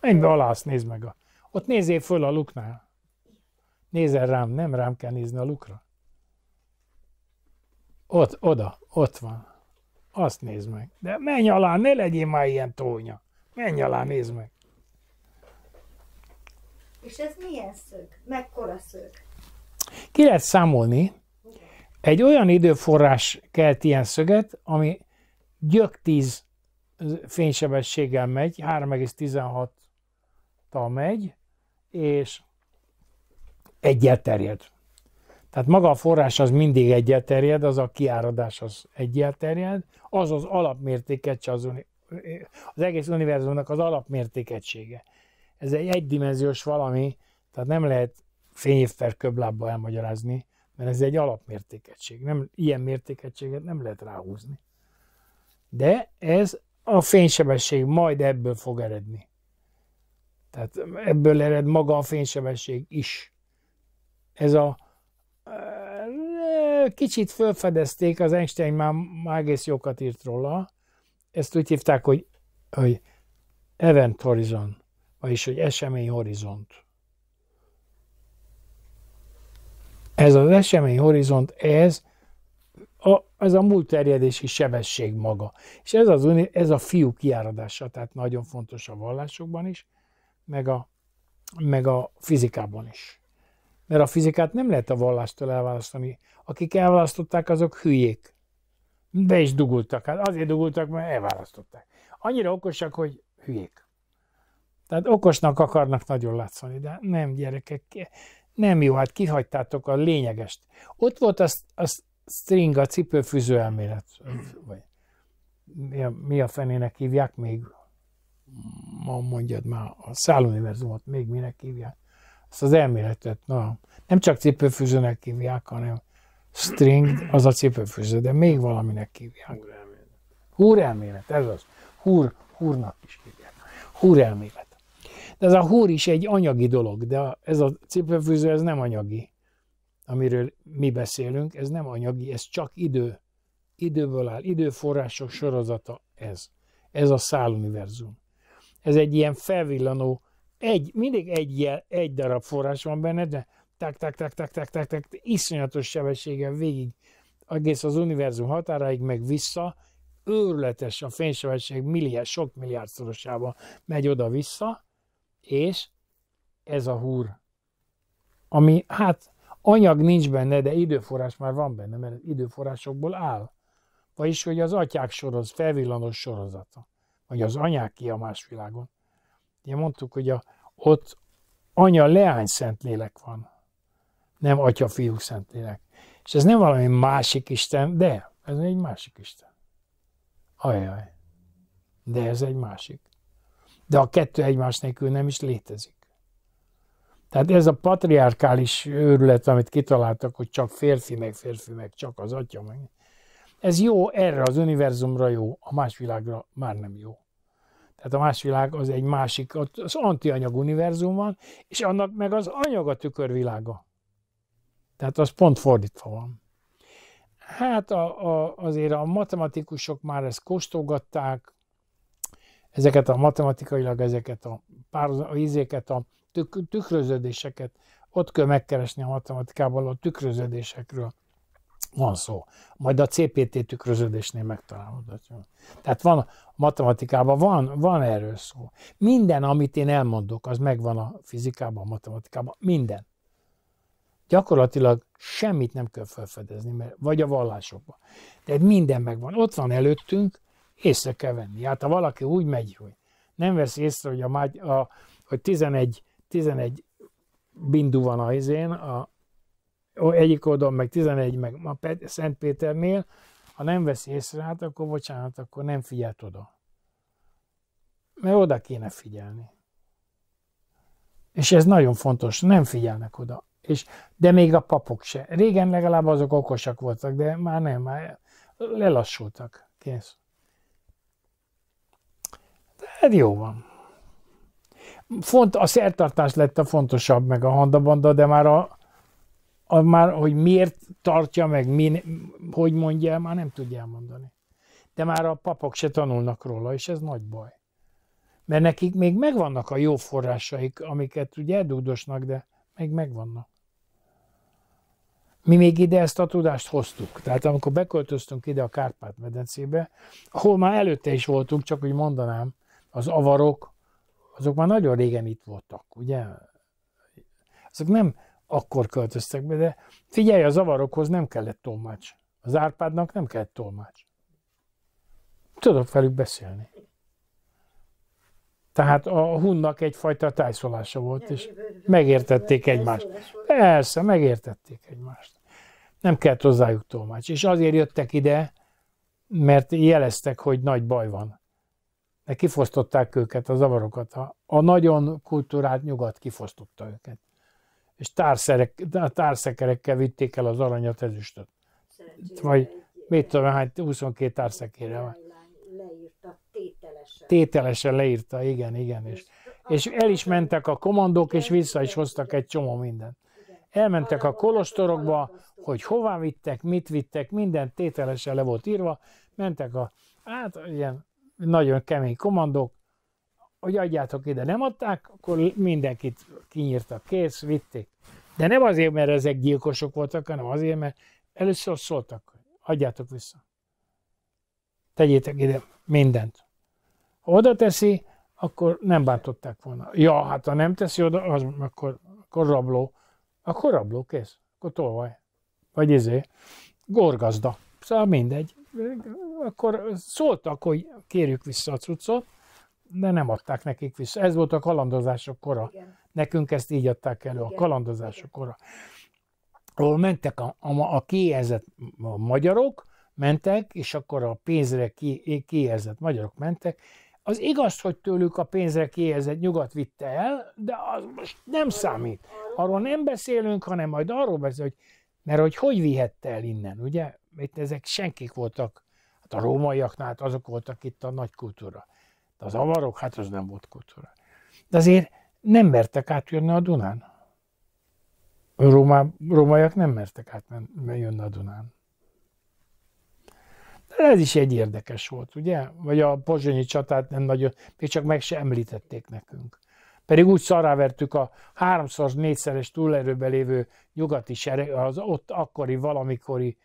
Menj be alá, azt nézd meg. A, ott nézzél föl a luknál. Nézel rám, nem rám kell nézni a lukra. Ott, oda, ott van. Azt nézd meg. De menj alá, ne legyél már ilyen tónya. Menj alá, nézd meg. És ez milyen szög? Mekkora szög? Ki lehet számolni. Egy olyan időforrás kelt ilyen szöget, ami gyök 10 fénysebességgel megy, 3,16-tal megy, és egyet terjed. Tehát maga a forrás az mindig egyet terjed, az a kiáradás az egyet terjed, az az alapmértéket csak az az egész univerzumnak az alapmértékegysége. Ez egy egydimenziós valami, tehát nem lehet fényév köblábba elmagyarázni, mert ez egy alapmértékegység. Nem, ilyen mértékegységet nem lehet ráhúzni. De ez a fénysebesség majd ebből fog eredni. Tehát ebből ered maga a fénysebesség is. Ez a eh, kicsit felfedezték, az Einstein már, már egész jókat írt róla, ezt úgy hívták, hogy, hogy Event Horizon, vagyis hogy esemény horizont. Ez az esemény horizont, ez a, ez a múlt terjedési sebesség maga. És ez, az, ez a fiú kiáradása, tehát nagyon fontos a vallásokban is, meg a, meg a fizikában is. Mert a fizikát nem lehet a vallástól elválasztani. Akik elválasztották, azok hülyék. Be is dugultak. Hát azért dugultak, mert elválasztották. Annyira okosak, hogy hülyék. Tehát okosnak akarnak nagyon látszani, de nem gyerekek, nem jó, hát kihagytátok a lényegest. Ott volt a, a string, a cipőfűző elmélet, vagy mi a, mi a fenének hívják még? Ma mondjad már, a száluniverzumot még minek hívják? Ezt az elméletet, na, nem csak cipőfűzőnek hívják, hanem string az a cipőfőző, de még valaminek hívják. Húrelmélet, ez az. Húr, húrnak is hívják. Húrelmélet. De ez a húr is egy anyagi dolog, de ez a cipőfűző, ez nem anyagi. Amiről mi beszélünk, ez nem anyagi, ez csak idő. Időből áll, időforrások sorozata ez. Ez a száluniverzum. Ez egy ilyen felvillanó, egy, mindig egy, jel, egy darab forrás van benne, de tak, tak, tak, tak, tak, tak, tak, iszonyatos sebességgel végig egész az univerzum határaig, meg vissza, őrületes a fénysebesség milliárd, sok milliárdszorosába megy oda-vissza, és ez a húr, ami hát anyag nincs benne, de időforrás már van benne, mert időforrásokból áll. Vagyis, hogy az atyák soroz, felvillanos sorozata, vagy az anyák ki a más világon. Ugye mondtuk, hogy a, ott anya leány szent lélek van, nem Atya, Fiú, Szentlélek. És ez nem valami másik Isten, de ez egy másik Isten. Ajaj. De ez egy másik. De a kettő egymás nélkül nem is létezik. Tehát ez a patriarkális őrület, amit kitaláltak, hogy csak férfi, meg férfi, meg csak az atya, meg... Ez jó, erre az univerzumra jó, a más világra már nem jó. Tehát a más világ az egy másik, az antianyag univerzum van, és annak meg az anyaga tükörvilága. Tehát az pont fordítva van. Hát a, a, azért a matematikusok már ezt kóstolgatták, ezeket a matematikailag ezeket a pár a ízéket, a tük, tükröződéseket, ott kell megkeresni a matematikából a tükröződésekről van szó. Majd a CPT tükröződésnél megtalálod. Tehát van, a matematikában van, van erről szó. Minden, amit én elmondok, az megvan a fizikában, a matematikában. Minden gyakorlatilag semmit nem kell felfedezni, mert vagy a vallásokban. Tehát minden megvan. Ott van előttünk, észre kell venni. Hát ha valaki úgy megy, hogy nem vesz észre, hogy, a, a, a, hogy 11, 11 bindu van a izén, a, egyik oldalon meg 11, meg a Szent Péternél, ha nem vesz észre, hát akkor bocsánat, akkor nem figyelt oda. Mert oda kéne figyelni. És ez nagyon fontos, nem figyelnek oda. És, de még a papok se. Régen legalább azok okosak voltak, de már nem, már lelassultak. Kész. De hát jó van. Font, a szertartás lett a fontosabb, meg a handabanda, de már a, a már, hogy miért tartja meg, mi, hogy mondja, már nem tudja elmondani. De már a papok se tanulnak róla, és ez nagy baj. Mert nekik még megvannak a jó forrásaik, amiket ugye eldugdosnak, de még megvannak. Mi még ide ezt a tudást hoztuk. Tehát amikor beköltöztünk ide a Kárpát-medencébe, ahol már előtte is voltunk, csak úgy mondanám, az avarok, azok már nagyon régen itt voltak, ugye? Azok nem akkor költöztek be, de figyelj, az avarokhoz nem kellett tolmács. Az Árpádnak nem kellett tolmács. Tudok velük beszélni. Tehát a hunnak egyfajta tájszolása volt, és megértették egymást. Persze, megértették egymást. Nem kellett hozzájuk tolmács. És azért jöttek ide, mert jeleztek, hogy nagy baj van. De kifosztották őket, a zavarokat. A, a nagyon kultúrát nyugat kifosztotta őket. És társzerek, társzekerekkel vitték el az aranyat, ezüstöt. Vagy mit tudom, hány, 22 társzekére van. Tételesen. Tételesen leírta, igen, igen. És, és el is mentek a komandók, és vissza is hoztak egy csomó mindent. Elmentek a kolostorokba, hogy hová vittek, mit vittek, minden tételesen le volt írva. Mentek a, hát ilyen nagyon kemény komandók, hogy adjátok ide, nem adták, akkor mindenkit kinyírtak, kész, vitték. De nem azért, mert ezek gyilkosok voltak, hanem azért, mert először szóltak, adjátok vissza. Tegyétek ide mindent oda teszi, akkor nem bántották volna. Ja, hát ha nem teszi oda, az, akkor, akkor rabló. Akkor rabló, kész. Akkor tolvaj. Vagy izé, gorgazda. Szóval mindegy. Akkor szóltak, hogy kérjük vissza a cuccot, de nem adták nekik vissza. Ez volt a kalandozások kora. Igen. Nekünk ezt így adták elő, Igen. a kalandozások kora. Ahol mentek a, a, a kiéhezett magyarok, mentek, és akkor a pénzre ki, kiéhezett magyarok mentek, az igaz, hogy tőlük a pénzre kiérzett nyugat vitte el, de az most nem számít. Arról nem beszélünk, hanem majd arról beszélünk, hogy, mert hogy hogy vihette el innen, ugye? Itt ezek senkik voltak, hát a rómaiaknál hát azok voltak itt a nagy kultúra. De az avarok, hát az nem volt kultúra. De azért nem mertek átjönni a Dunán. A Róma, rómaiak nem mertek átjönni a Dunán. Hát ez is egy érdekes volt, ugye? Vagy a pozsonyi csatát nem nagyon, még csak meg se említették nekünk. Pedig úgy szarávertük a háromszor, négyszeres túlerőbe lévő nyugati sereg, az ott akkori valamikori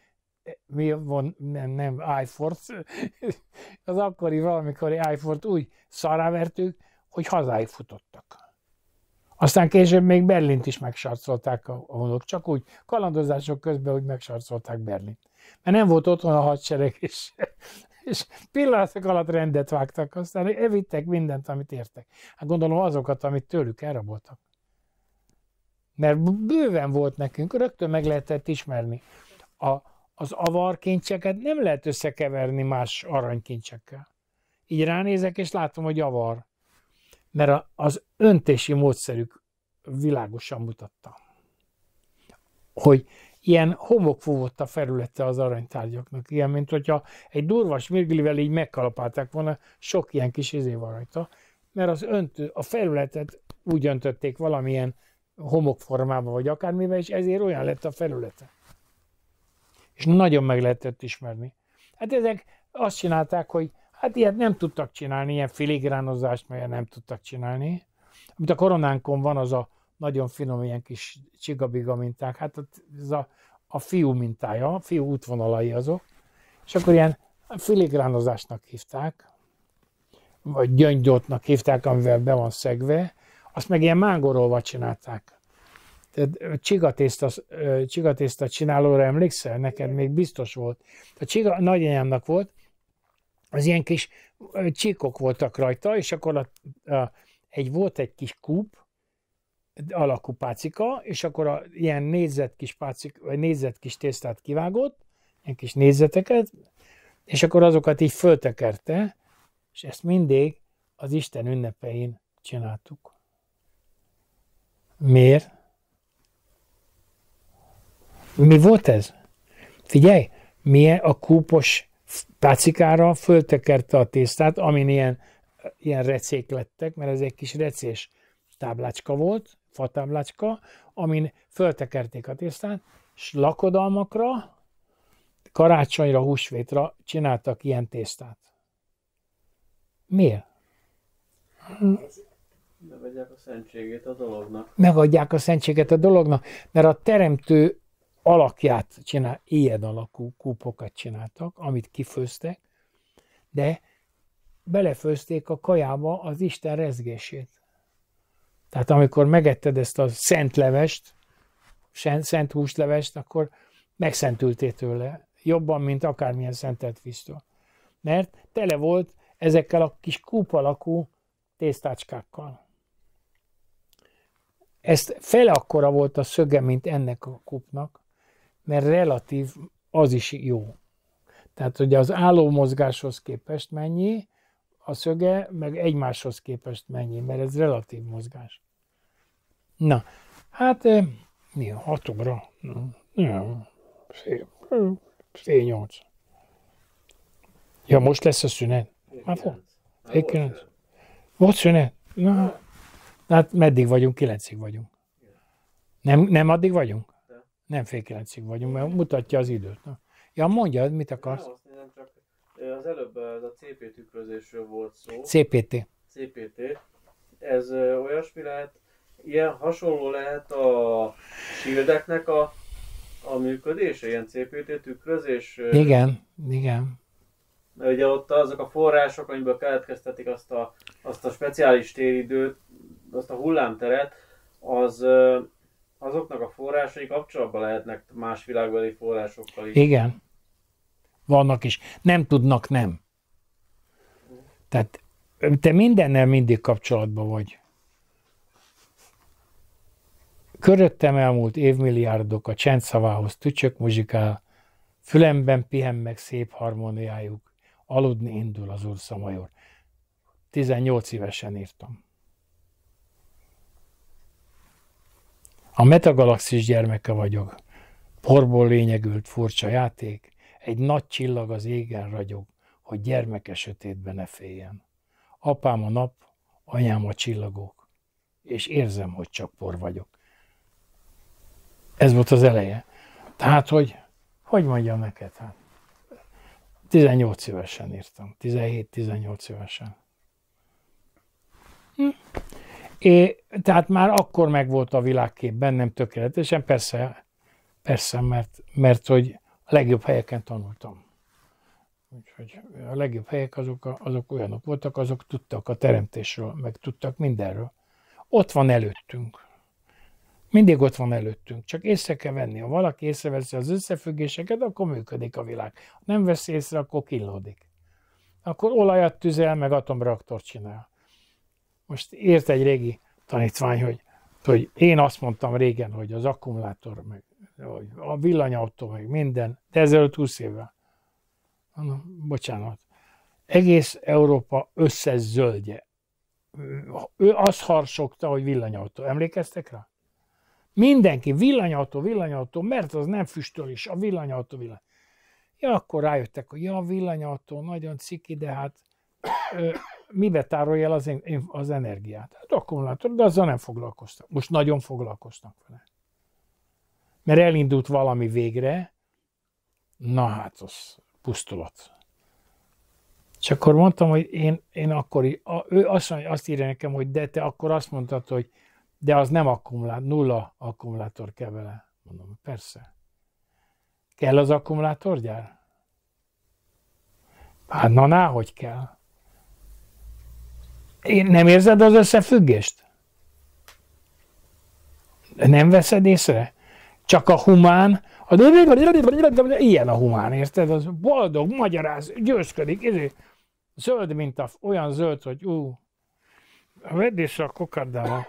mi van, nem, nem, Eifort, az akkori valamikori Eifort úgy szarávertük, hogy hazáig futottak. Aztán később még Berlint is megsarcolták a honok, csak úgy kalandozások közben úgy megsarcolták Berlint. Mert nem volt otthon a hadsereg, és, és pillanatok alatt rendet vágtak, aztán evittek mindent, amit értek. Hát gondolom azokat, amit tőlük elraboltak. Mert bőven volt nekünk, rögtön meg lehetett ismerni. A, az avarkincseket nem lehet összekeverni más aranykincsekkel. Így ránézek, és látom, hogy avar mert az öntési módszerük világosan mutatta, hogy ilyen homokfúvott a felülete az aranytárgyaknak, ilyen, mint hogyha egy durvas mirglivel így megkalapálták volna, sok ilyen kis izé van rajta, mert az öntő, a felületet úgy öntötték valamilyen homokformába, vagy akármivel, és ezért olyan lett a felülete. És nagyon meg lehetett ismerni. Hát ezek azt csinálták, hogy Hát ilyet nem tudtak csinálni, ilyen filigránozást melyet nem tudtak csinálni. Amit a koronánkon van, az a nagyon finom ilyen kis csigabiga minták, hát ez a, a fiú mintája, a fiú útvonalai azok. És akkor ilyen filigránozásnak hívták, vagy gyöngyotnak hívták, amivel be van szegve, azt meg ilyen mángorolva csinálták. Tehát csigatészta, csigatészta csinálóra emlékszel? Neked még biztos volt. A csiga nagyanyámnak volt, az ilyen kis csíkok voltak rajta, és akkor a, a, egy volt egy kis kúp, alakú pácika, és akkor a, ilyen nézett kis, pácik, vagy nézett kis tésztát kivágott, ilyen kis nézeteket, és akkor azokat így föltekerte, és ezt mindig az Isten ünnepein csináltuk. Miért? Mi volt ez? Figyelj, milyen a kúpos tácikára, föltekerte a tésztát, amin ilyen, ilyen recék lettek, mert ez egy kis recés táblácska volt, fatáblácska, amin föltekerték a tésztát, és lakodalmakra, karácsonyra, húsvétra csináltak ilyen tésztát. Miért? Megadják a szentséget a dolognak. Megadják a szentséget a dolognak, mert a teremtő alakját csinál, ilyen alakú kúpokat csináltak, amit kifőztek, de belefőzték a kajába az Isten rezgését. Tehát amikor megetted ezt a szent levest, szent húslevest, akkor megszentültél tőle, jobban, mint akármilyen szentelt víztől. Mert tele volt ezekkel a kis kúp alakú tésztácskákkal. Ezt fele akkora volt a szöge, mint ennek a kupnak, mert relatív az is jó. Tehát ugye az álló mozgáshoz képest mennyi, a szöge, meg egymáshoz képest mennyi, mert ez relatív mozgás. Na, hát eh, mi a hatobra? Ja, c Ja, most lesz a szünet. Már fog. Volt szünet? Na, hát meddig vagyunk? Kilencig vagyunk. Nem, nem addig vagyunk? Nem fél kilencig vagyunk, mert mutatja az időt. Na. Ja, mondja, mit akarsz? Nem, nem csak az előbb ez a CP tükrözésről volt szó. CPT. CPT. Ez olyasmi lehet, ilyen hasonló lehet a shieldeknek a, a működése, ilyen CPT tükrözés. Igen, igen. Mert ugye ott azok a források, amiből keletkeztetik azt a, azt a speciális téridőt, azt a hullámteret, az azoknak a forrásai kapcsolatban lehetnek más világbeli forrásokkal is. Igen. Vannak is. Nem tudnak nem. Tehát te mindennel mindig kapcsolatban vagy. Köröttem elmúlt évmilliárdok a csendszavához tücsök muzsikál, fülemben pihen meg szép harmóniájuk, aludni indul az urszamajor. 18 évesen írtam. A metagalaxis gyermeke vagyok. Porból lényegült furcsa játék, egy nagy csillag az égen ragyog, hogy gyermeke sötétbe ne féljen. Apám a nap, anyám a csillagok, és érzem, hogy csak por vagyok. Ez volt az eleje. Tehát, hogy, hogy mondjam neked, hát 18 évesen írtam, 17-18 évesen. Hm. É, tehát már akkor megvolt a világkép bennem tökéletesen, persze, persze mert, mert hogy a legjobb helyeken tanultam. Úgyhogy a legjobb helyek azok, azok olyanok voltak, azok tudtak a teremtésről, meg tudtak mindenről. Ott van előttünk. Mindig ott van előttünk, csak észre kell venni. Ha valaki észreveszi az összefüggéseket, akkor működik a világ. Ha nem vesz észre, akkor killódik. Akkor olajat tüzel, meg atomreaktort csinál. Most ért egy régi tanítvány, hogy, hogy én azt mondtam régen, hogy az akkumulátor, meg a villanyautó, meg minden, de ezelőtt 20 évvel. Mondom, bocsánat. Egész Európa összezöldje. Ő azt harsogta, hogy villanyautó. Emlékeztek rá? Mindenki villanyautó, villanyautó, mert az nem füstöl is, a villanyautó villanyautó. Ja, akkor rájöttek, hogy ja, a villanyautó nagyon ciki, de hát mibe tárolja el az, én, az energiát? Hát akkumulátor, de azzal nem foglalkoztak. Most nagyon foglalkoznak vele. Mert elindult valami végre, na hát az pusztulat. És akkor mondtam, hogy én, én akkor, a, ő azt, mondja, azt írja nekem, hogy de te akkor azt mondtad, hogy de az nem akkumulátor, nulla akkumulátor kell vele. Mondom, persze. Kell az akkumulátorgyár? Hát na, na, hogy kell. Én nem érzed az összefüggést? Nem veszed észre? Csak a humán, a ilyen a humán, érted? Az boldog, magyaráz, győzködik, ezért zöld, mint a, olyan zöld, hogy ú, vedd és a kokardáma.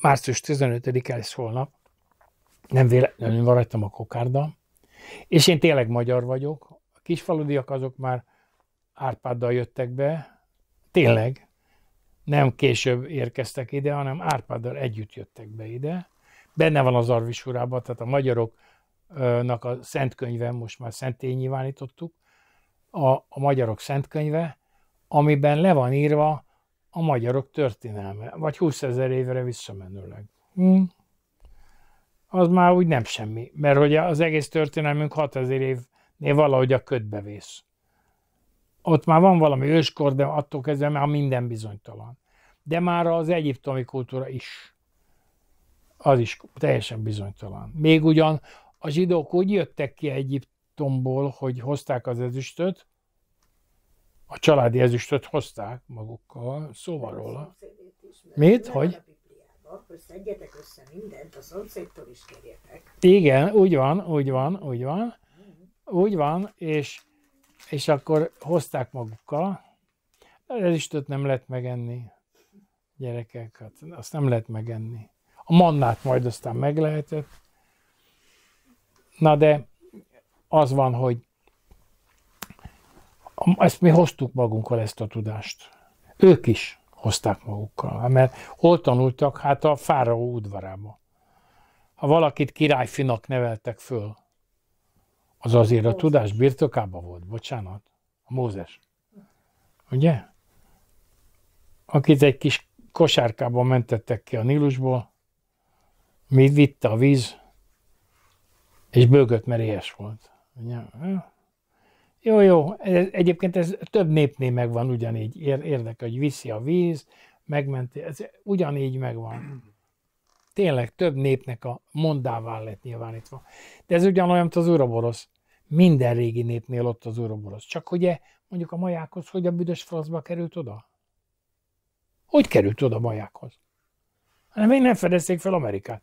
Március 15-e lesz holnap. Nem véletlenül van a kokárda. És én tényleg magyar vagyok. A kisfaludiak azok már Árpáddal jöttek be, tényleg, nem később érkeztek ide, hanem Árpáddal együtt jöttek be ide. Benne van az urában, tehát a magyaroknak a szent könyve, most már szentély nyilvánítottuk, a, a magyarok szent könyve, amiben le van írva a magyarok történelme, vagy 20 ezer évre visszamenőleg. Hm. Az már úgy nem semmi, mert hogy az egész történelmünk 6 ezer évnél valahogy a ködbe vész ott már van valami őskor, de attól kezdve már minden bizonytalan. De már az egyiptomi kultúra is. Az is teljesen bizonytalan. Még ugyan a zsidók úgy jöttek ki Egyiptomból, hogy hozták az ezüstöt, a családi ezüstöt hozták magukkal, szóval róla. Mit? Hogy? Szedjetek össze mindent, a szomszédtól is kérjetek. Igen, úgy van, úgy van, úgy van. Úgy van, és és akkor hozták magukkal, istőt nem lehet megenni, gyerekek, hát azt nem lehet megenni. A mannát majd aztán meg lehetett. Na de az van, hogy ezt mi hoztuk magunkkal ezt a tudást. Ők is hozták magukkal, mert hol tanultak? Hát a fáraó udvarába. Ha valakit királyfinak neveltek föl, az azért a tudás birtokában volt, bocsánat. A Mózes. Ugye? Akit egy kis kosárkában mentettek ki a Nílusból, mi vitte a víz, és bőgött, mert éhes volt. Ugye? Jó, jó, ez, egyébként ez több népnél megvan ugyanígy. Érdekes, hogy viszi a víz, megmenti, ez ugyanígy megvan tényleg több népnek a mondává lett nyilvánítva. De ez ugyanolyan, mint az uraborosz. Minden régi népnél ott az uraborosz. Csak ugye mondjuk a majákhoz, hogy a büdös francba került oda? Hogy került oda a majákhoz? Hanem még nem fedezték fel Amerikát.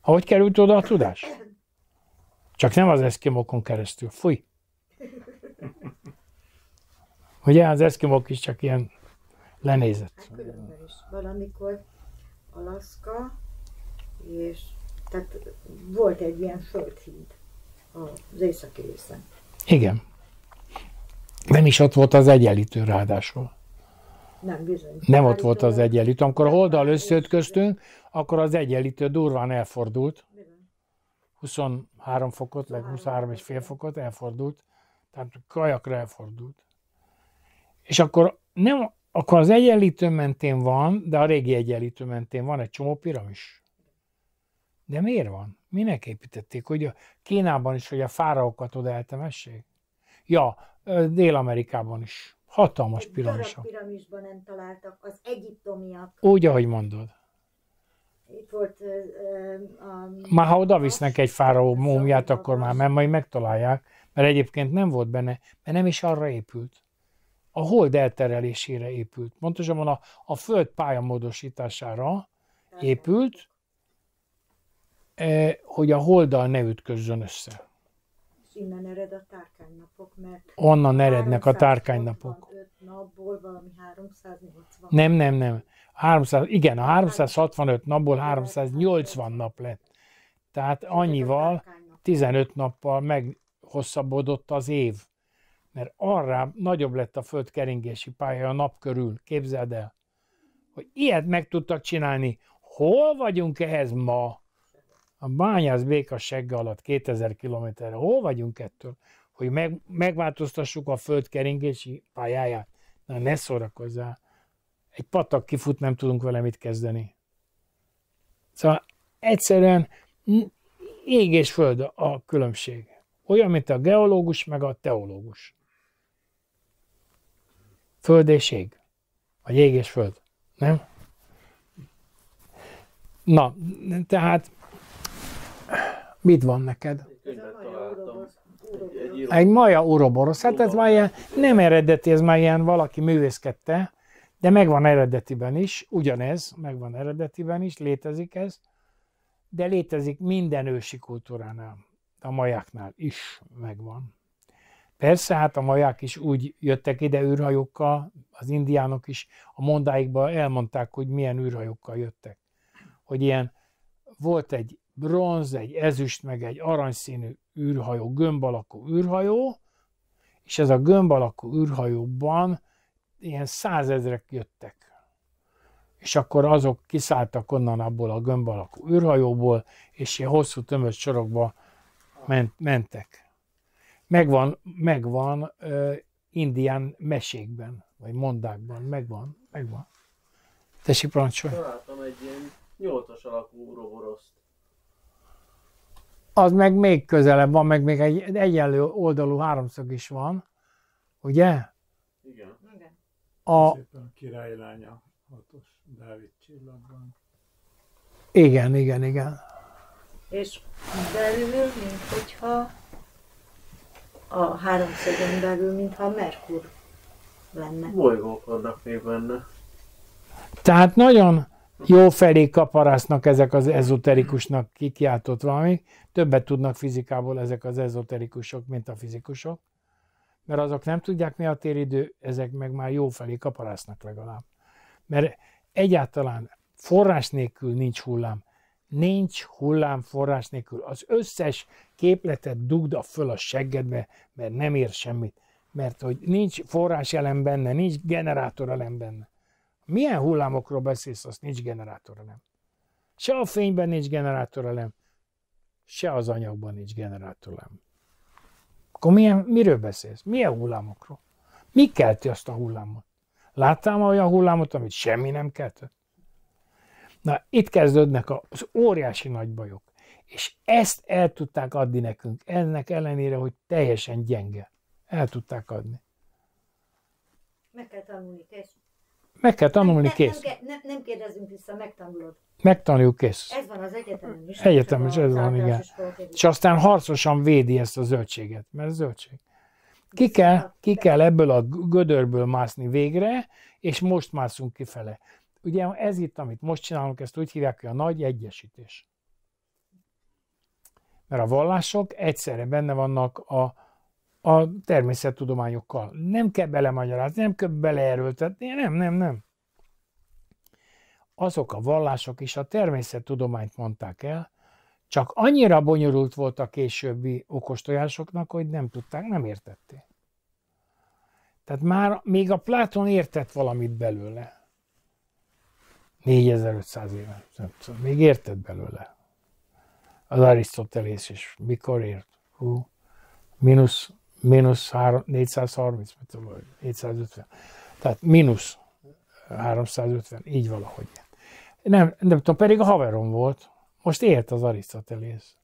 Hogy került oda a tudás? Csak nem az eszkimokon keresztül. Fúj! Ugye az eszkimok is csak ilyen lenézett. Hát, valamikor Alaszka, és tehát volt egy ilyen földhíd az északi részen. Igen. Nem is ott volt az egyenlítő ráadásul. Nem, bizony. Nem ott volt az egyenlítő. Amikor a holdal összeötköztünk, akkor az egyenlítő durván elfordult. 23 fokot, leg 23 és fél fokot elfordult. Tehát kajakra elfordult. És akkor nem akkor az egyenlítő mentén van, de a régi egyenlítő mentén van egy csomó piramis. De miért van? Minek építették? Hogy a Kínában is, hogy a fáraokat oda eltemessék? Ja, Dél-Amerikában is. Hatalmas piramisok. piramisban nem találtak, az egyiptomiak. Úgy, ahogy mondod. Itt volt uh, a... Már ha oda visznek egy fáraó múmiát, akkor már mert majd megtalálják, mert egyébként nem volt benne, mert nem is arra épült a hold elterelésére épült. Pontosabban a, a föld pályamódosítására épült, eh, hogy a holddal ne ütközzön össze. És innen ered a tárkánynapok, mert... Onnan erednek a tárkánynapok. napból valami 380. Nem, nem, nem. 300, igen, a 365 napból 380 nap lett. Tehát annyival, 15 nappal meghosszabbodott az év mert arra nagyobb lett a föld keringési pálya a nap körül, képzeld el. Hogy ilyet meg tudtak csinálni. Hol vagyunk ehhez ma? A bányász béka segge alatt 2000 kilométerre. Hol vagyunk ettől? Hogy meg, megváltoztassuk a föld keringési pályáját. Na ne szórakozzál. Egy patak kifut, nem tudunk vele mit kezdeni. Szóval egyszerűen ég és föld a különbség. Olyan, mint a geológus meg a teológus. Föld és ég. A jég és föld. Nem? Na, tehát mit van neked? Egy maja uroborosz. Hát ez már ilyen, nem eredeti, ez már ilyen valaki művészkedte, de megvan eredetiben is, ugyanez, megvan eredetiben is, létezik ez, de létezik minden ősi kultúránál, a majáknál is megvan. Persze, hát a maják is úgy jöttek ide űrhajókkal, az indiánok is a mondáikban elmondták, hogy milyen űrhajókkal jöttek. Hogy ilyen volt egy bronz, egy ezüst, meg egy aranyszínű űrhajó, gömb alakú űrhajó, és ez a gömb alakú űrhajóban ilyen százezrek jöttek. És akkor azok kiszálltak onnan abból a gömb alakú űrhajóból, és ilyen hosszú tömött sorokba ment, mentek megvan, megvan uh, indián mesékben, vagy mondákban, megvan, megvan. Tessék, parancsolj. Találtam egy ilyen nyolcas alakú rovoroszt. Az meg még közelebb van, meg még egy egyenlő oldalú háromszög is van, ugye? Igen. Igen. A... Szépen királylánya, hatos Dávid csillagban. Igen, igen, igen. És belül, mint hogyha a háromszögen belül, mintha Merkur lenne. Bolygók vannak még benne. Tehát nagyon jó felé kaparásznak ezek az ezoterikusnak kikiáltott valami. Többet tudnak fizikából ezek az ezoterikusok, mint a fizikusok. Mert azok nem tudják, mi a téridő, ezek meg már jó felé kaparásznak legalább. Mert egyáltalán forrás nélkül nincs hullám. Nincs hullám forrás nélkül. Az összes képletet a föl a seggedbe, mert nem ér semmit. Mert hogy nincs forrás elem benne, nincs elem benne. Milyen hullámokról beszélsz, az nincs elem. Se a fényben nincs elem, se az anyagban nincs elem. Akkor milyen, miről beszélsz? Milyen hullámokról? Mi kelti azt a hullámot? Láttál már olyan hullámot, amit semmi nem kelt. Na, itt kezdődnek az óriási nagy bajok. És ezt el tudták adni nekünk, ennek ellenére, hogy teljesen gyenge. El tudták adni. Meg kell tanulni, kész. Meg kell tanulni, ne, kész. Nem, nem, nem kérdezünk vissza, megtanulod. Megtanuljuk, kész. Ez van az egyetemen is. Egyetemen is, ez van, igen. És aztán harcosan védi ezt a zöldséget, mert zöldség. Ki kell, ki kell ebből a gödörből mászni végre, és most mászunk kifele. Ugye ez itt, amit most csinálunk, ezt úgy hívják, hogy a nagy egyesítés. Mert a vallások egyszerre benne vannak a, a természettudományokkal. Nem kell belemagyarázni, nem kell beleerőltetni, nem, nem, nem. Azok a vallások is a természettudományt mondták el, csak annyira bonyolult volt a későbbi okostojásoknak, hogy nem tudták, nem értették. Tehát már még a Pláton értett valamit belőle. 4500 éve. Még értett belőle az Arisztotelész is mikor ért? Hú, mínusz, mínusz három, 430, mit tudom, 450. Tehát mínusz 350, így valahogy. Nem, nem tudom, pedig a haverom volt. Most élt az Arisztotelész.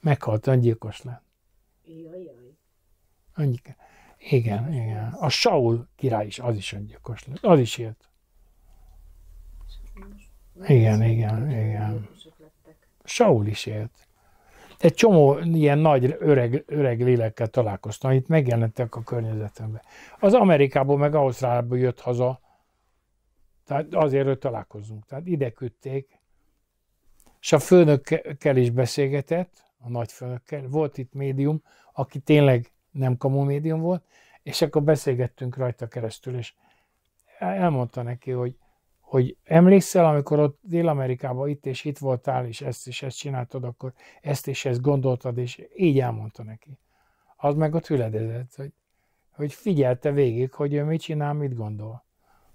Meghalt, öngyilkos lett. Jajjaj. Igen, igen. A Saul király is, az is öngyilkos lett. Az is élt. Igen, igen, igen. Saul is élt egy csomó ilyen nagy öreg, öreg lélekkel találkoztam, itt megjelentek a környezetemben. Az Amerikából meg Ausztráliából jött haza, tehát azért, hogy találkozzunk. Tehát ide küldték, és a főnökkel is beszélgetett, a nagy főnökkel volt itt médium, aki tényleg nem kamu médium volt, és akkor beszélgettünk rajta keresztül, és elmondta neki, hogy hogy emlékszel, amikor ott Dél-Amerikában itt és itt voltál, és ezt és ezt csináltad, akkor ezt és ezt gondoltad, és így elmondta neki. Az meg ott tüledezett, hogy, hogy figyelte végig, hogy ő mit csinál, mit gondol.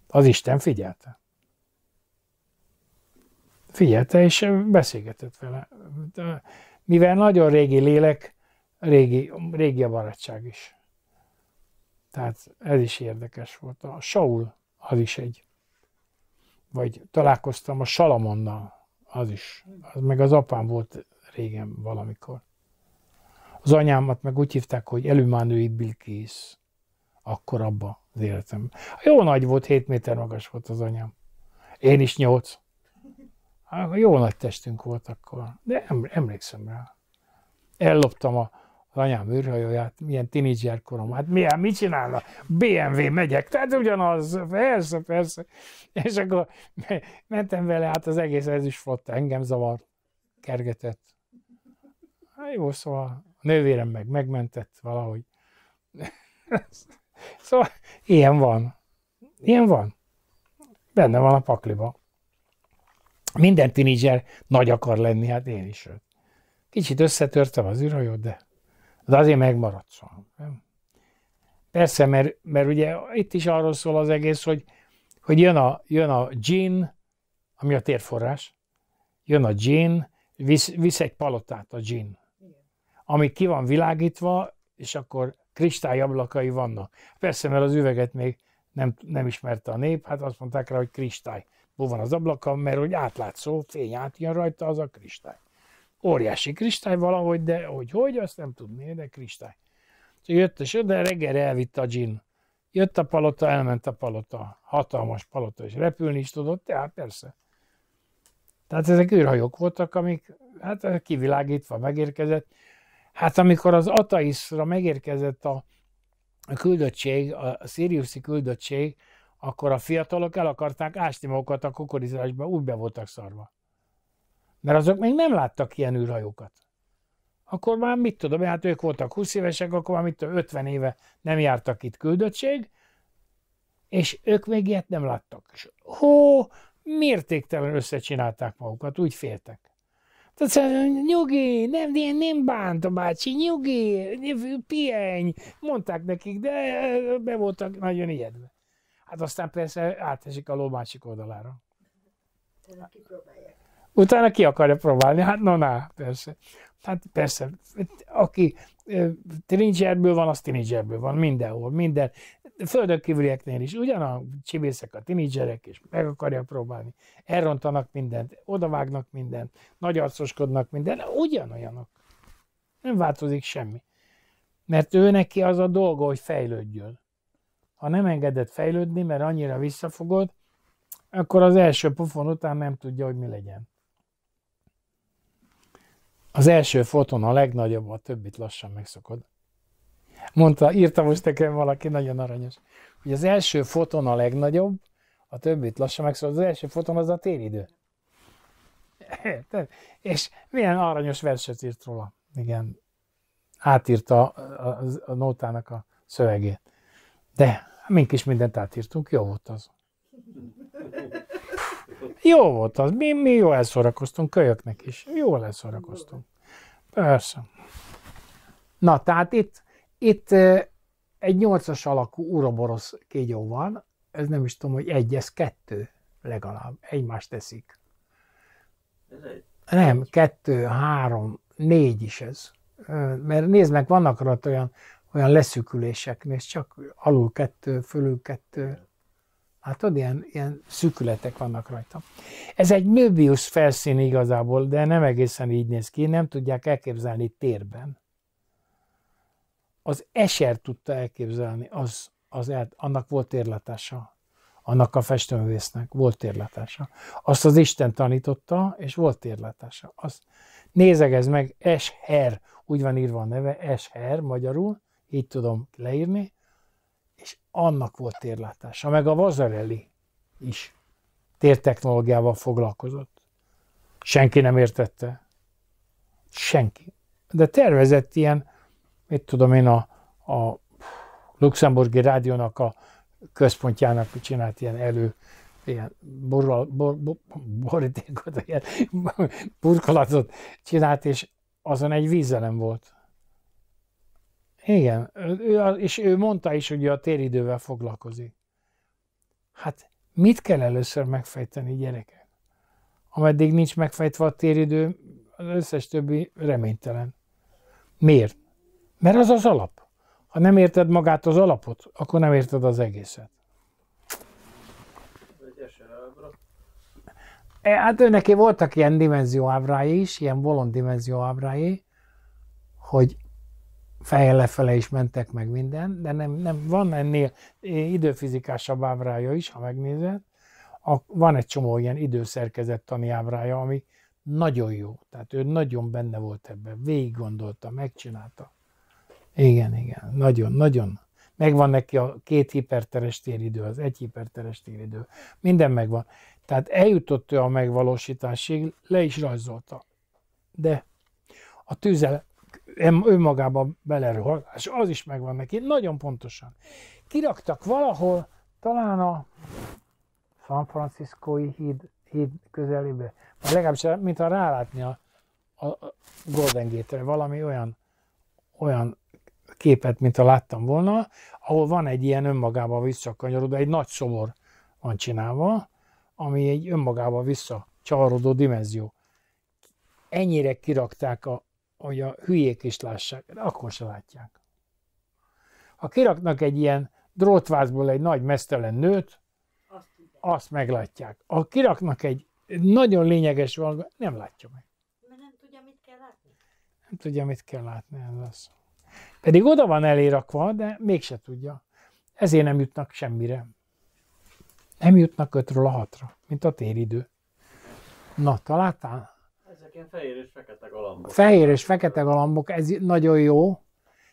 Az Isten figyelte. Figyelte, és beszélgetett vele. Mivel nagyon régi lélek, régi, régi a barátság is. Tehát ez is érdekes volt. A Saul az is egy vagy találkoztam a Salamonnal, az is, az meg az apám volt régen valamikor. Az anyámat meg úgy hívták, hogy előmánői Bilkész, akkor abba az életem. Jó nagy volt, 7 méter magas volt az anyám. Én is 8. Jó nagy testünk volt akkor, de emlékszem rá. Elloptam a anyám űrhajóját, milyen tinédzser korom, hát milyen, mit csinálna? BMW megyek, tehát ugyanaz, persze, persze. És akkor mentem vele, hát az egész ez is flotta, engem zavart, kergetett. Hát jó, szóval a nővérem meg megmentett valahogy. szóval ilyen van. Ilyen van. Benne van a pakliba. Minden tinédzser nagy akar lenni, hát én is. Kicsit összetörtem az űrhajót, de az azért megmaradsz. Nem? Persze, mert, mert ugye itt is arról szól az egész, hogy, hogy jön a, jön a gin, ami a térforrás, jön a gin, visz, visz egy palotát a gin, ami ki van világítva, és akkor kristályablakai vannak. Persze, mert az üveget még nem, nem ismerte a nép, hát azt mondták rá, hogy kristály. Hol van az ablaka, mert hogy átlátszó, fény átjön rajta, az a kristály. Óriási kristály valahogy, de hogy hogy, azt nem tudni, de kristály. Csak jött és de reggel elvitte a gin. Jött a palota, elment a palota. Hatalmas palota, és repülni is tudott, tehát persze. Tehát ezek űrhajók voltak, amik hát kivilágítva megérkezett. Hát amikor az Ataisra megérkezett a, a küldöttség, a Siriuszi küldöttség, akkor a fiatalok el akarták ásni magukat a kukorizásba, úgy be voltak szarva. Mert azok még nem láttak ilyen űrhajókat. Akkor már mit tudom, hát ők voltak 20 évesek, akkor már mit tudom, 50 éve nem jártak itt küldöttség, és ők még ilyet nem láttak. És hó, mértéktelen összecsinálták magukat, úgy féltek. Tehát szóval, nyugi, nem, nem, nem bánt a bácsi, nyugi, pihenj, mondták nekik, de eh, be voltak nagyon ijedve. Hát aztán persze átesik a ló másik oldalára. Kipróbálják. Utána ki akarja próbálni, hát na, na, persze. Hát persze, aki tinédzserből van, az tinédzserből van, mindenhol, minden. Földön kívülieknél is, ugyan a csibészek a tinédzserek, és meg akarja próbálni. Elrontanak mindent, odavágnak mindent, nagyarcoskodnak mindent, ugyanolyanok. Nem változik semmi. Mert ő neki az a dolga, hogy fejlődjön. Ha nem engedett fejlődni, mert annyira visszafogod, akkor az első pofon után nem tudja, hogy mi legyen. Az első foton a legnagyobb, a többit lassan megszokod. Mondta, írta most nekem valaki, nagyon aranyos, hogy az első foton a legnagyobb, a többit lassan megszokod. Az első foton az a téridő. És milyen aranyos verset írt róla. Igen, átírta a, a, a nótának a szövegét. De mink is mindent átírtunk, jó volt az. Jó volt az, mi, mi jól elszórakoztunk, kölyöknek is. Jól elszórakoztunk. Persze. Na, tehát itt, itt egy nyolcas alakú uroborosz kígyó van, ez nem is tudom, hogy egy, ez kettő legalább, egymást teszik. Nem, kettő, három, négy is ez. Mert nézd meg, vannak rajta olyan, olyan leszükülések, nézd csak alul kettő, fölül kettő. Látod, ilyen, ilyen szükületek vannak rajta. Ez egy Möbius felszín igazából, de nem egészen így néz ki, nem tudják elképzelni térben. Az eser tudta elképzelni, az, az el, annak volt érlatása, annak a festőművésznek volt érlatása. Azt az Isten tanította, és volt érletása. Azt nézegez meg, Esher, úgy van írva a neve, Esher magyarul, így tudom leírni, és annak volt térlátása, meg a Vazarelli is tértechnológiával foglalkozott. Senki nem értette. Senki. De tervezett ilyen, mit tudom én, a, a luxemburgi rádiónak a központjának csinált ilyen elő, ilyen borral, bor, bor, borítékot, ilyen burkolatot csinált, és azon egy vízelem volt. Igen, ő, és ő mondta is, hogy a téridővel foglalkozik. Hát mit kell először megfejteni gyerekek? Ameddig nincs megfejtve a téridő, az összes többi reménytelen. Miért? Mert az az alap. Ha nem érted magát az alapot, akkor nem érted az egészet. E, hát ő neki voltak ilyen ábrái is, ilyen bolond ábrái, hogy fejjel lefele is mentek meg minden, de nem, nem van ennél időfizikásabb ábrája is, ha megnézed, a, van egy csomó ilyen időszerkezettani ábrája, ami nagyon jó. Tehát ő nagyon benne volt ebben, végig gondolta, megcsinálta. Igen, igen, nagyon, nagyon. Megvan neki a két hiperteres téridő, az egy hiperteres téridő. Minden megvan. Tehát eljutott ő a megvalósításig, le is rajzolta. De a tűzel magába belerohal, és az is megvan neki, nagyon pontosan. Kiraktak valahol, talán a San Franciscoi híd, híd közelébe, vagy legalábbis, mintha rálátni a, a, a Golden Gate-re, valami olyan, olyan képet, mint a láttam volna, ahol van egy ilyen önmagába visszakanyarodó, egy nagy szobor van csinálva, ami egy önmagába visszacsarodó dimenzió. Ennyire kirakták a, hogy a hülyék is lássák, de akkor se látják. Ha kiraknak egy ilyen drótvázból egy nagy mesztelen nőt, azt, azt meglátják. Ha kiraknak egy nagyon lényeges valamit, nem látja meg. Mert nem tudja, mit kell látni. Nem tudja, mit kell látni, ez az. Pedig oda van elérakva, de mégse tudja. Ezért nem jutnak semmire. Nem jutnak ötről a hatra, mint a téridő. Na, találtál? ilyen fehér és fekete galambok. Fehér és fekete galambok, ez nagyon jó,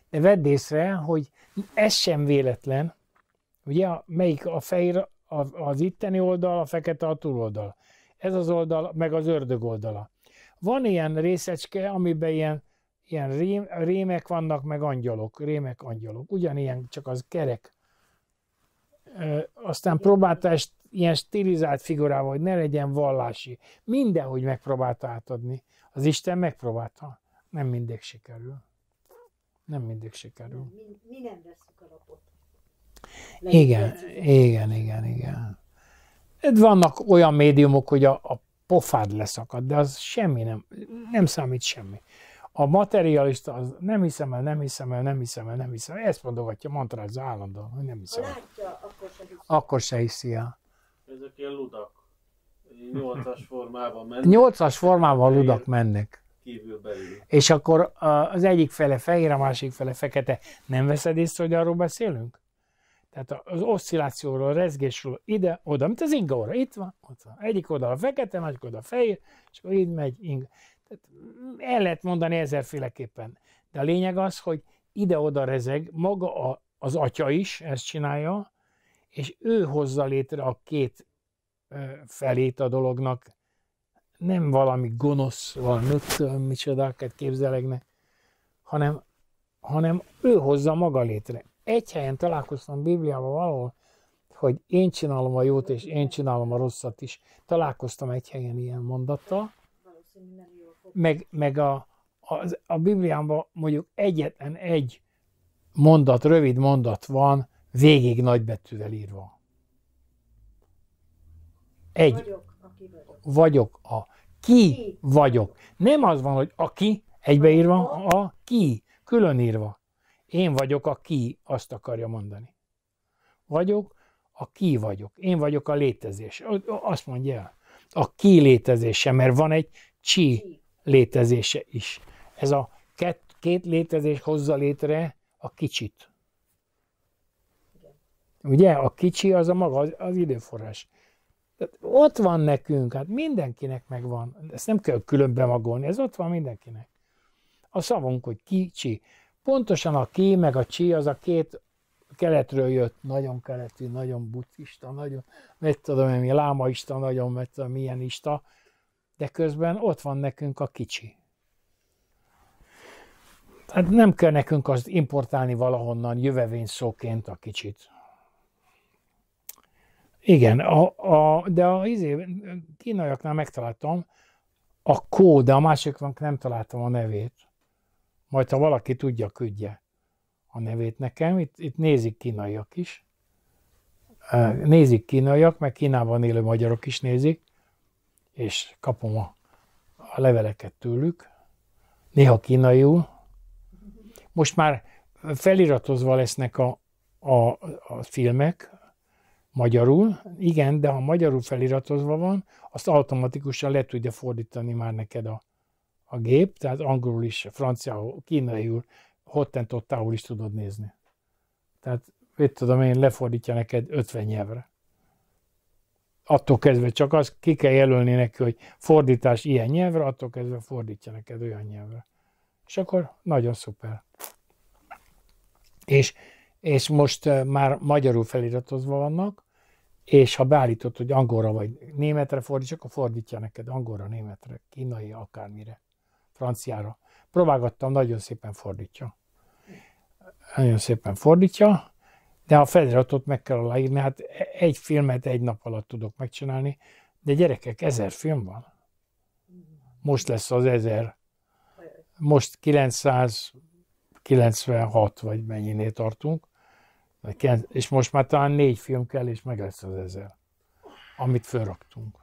de vedd észre, hogy ez sem véletlen. Ugye, melyik a fehér az itteni oldal, a fekete a túloldal. Ez az oldal, meg az ördög oldala. Van ilyen részecske, amiben ilyen, ilyen rém, rémek vannak, meg angyalok, rémek angyalok. Ugyanilyen, csak az kerek. Ö, aztán próbálta ilyen stilizált figurával, hogy ne legyen vallási. Mindenhogy megpróbálta átadni. Az Isten megpróbálta. Nem mindig sikerül. Nem mindig sikerül. Mi, mi nem veszük a Legyen igen, igen, igen, igen, hát igen. Vannak olyan médiumok, hogy a, a pofád leszakad, de az semmi nem, nem számít semmi. A materialista, az nem hiszem el, nem hiszem el, nem hiszem el, nem hiszem el. Ezt mondogatja, mantrázza állandóan, hogy nem hiszem el. Látja, akkor se hiszi. Akkor se hiszi el. Ezek ilyen ludak. nyolcas formában mennek. Nyolcas formában ludak mennek. Kívülbelül. És akkor az egyik fele fehér, a másik fele fekete. Nem veszed észre, hogy arról beszélünk? Tehát az oszcillációról, a rezgésről ide, oda, mint az inga óra, itt van, ott van. Egyik oda a fekete, másik oda a fehér, és akkor így megy inga. Tehát el lehet mondani ezerféleképpen. De a lényeg az, hogy ide-oda rezeg, maga a, az atya is ezt csinálja, és ő hozza létre a két felét a dolognak, nem valami gonosz, valami micsodákat képzelegne, hanem, hanem ő hozza maga létre. Egy helyen találkoztam Bibliával valahol, hogy én csinálom a jót, és én csinálom a rosszat is. Találkoztam egy helyen ilyen mondattal. Meg, meg a, a, a Bibliában mondjuk egyetlen egy mondat, rövid mondat van, végig nagybetűvel írva. Egy. Vagyok, a ki, vagyok. Nem az van, hogy aki, egybeírva, a ki, külön írva. Én vagyok a ki, azt akarja mondani. Vagyok, a ki vagyok. Én vagyok a létezés. Azt mondja el. A ki létezése, mert van egy csi létezése is. Ez a két, két létezés hozza létre a kicsit. Ugye a kicsi az a maga, az, az időforrás. Tehát ott van nekünk, hát mindenkinek megvan. Ezt nem kell különbe magolni, ez ott van mindenkinek. A szavunk, hogy kicsi. Pontosan a ki meg a csi az a két keletről jött, nagyon keleti, nagyon buddhista, nagyon, mert tudom én, lámaista, nagyon, mert tudom, milyen ista, de közben ott van nekünk a kicsi. Tehát nem kell nekünk azt importálni valahonnan jövevény szóként a kicsit. Igen, a, a, de a izé, kínaiaknál megtaláltam, a kód, de a másiknak nem találtam a nevét. Majd, ha valaki tudja, küldje a nevét nekem. Itt, itt nézik kínaiak is. Nézik kínaiak, meg Kínában élő magyarok is nézik, és kapom a, a leveleket tőlük. Néha kínaiul. Most már feliratozva lesznek a, a, a filmek, magyarul, igen, de ha magyarul feliratozva van, azt automatikusan le tudja fordítani már neked a, a gép, tehát angolul is, franciául, kínaiul, hottentottául is tudod nézni. Tehát, mit tudom én, lefordítja neked 50 nyelvre. Attól kezdve csak az, ki kell jelölni neki, hogy fordítás ilyen nyelvre, attól kezdve fordítja neked olyan nyelvre. És akkor nagyon szuper. És, és most eh, már magyarul feliratozva vannak, és ha beállítod, hogy angolra vagy németre fordíts, akkor fordítja neked angolra, németre, kínai, akármire, franciára. Próbálgattam, nagyon szépen fordítja. Nagyon szépen fordítja, de a feliratot meg kell aláírni, hát egy filmet egy nap alatt tudok megcsinálni, de gyerekek, ezer film van. Most lesz az ezer. Most 996 vagy mennyinél tartunk. És most már talán négy film kell, és meg lesz az ezer, amit fölraktunk.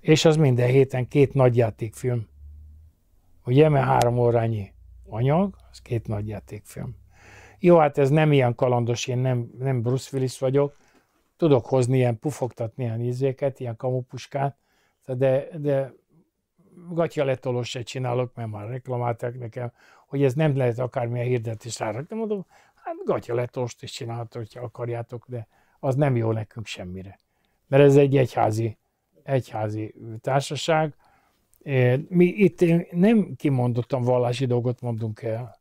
És az minden héten két nagyjátékfilm. Ugye, mert három órányi anyag, az két nagyjátékfilm. Jó, hát ez nem ilyen kalandos, én nem, nem Bruce Willis vagyok. Tudok hozni ilyen pufogtatni, ilyen ízéket, ilyen kamupuskát, de, de gatya letolós se csinálok, mert már reklamálták nekem, hogy ez nem lehet akármilyen hirdetés rárakni. Mondom, hát letost is csinálhatok, hogyha akarjátok, de az nem jó nekünk semmire. Mert ez egy egyházi, egyházi társaság. Mi itt nem kimondottan vallási dolgot mondunk el.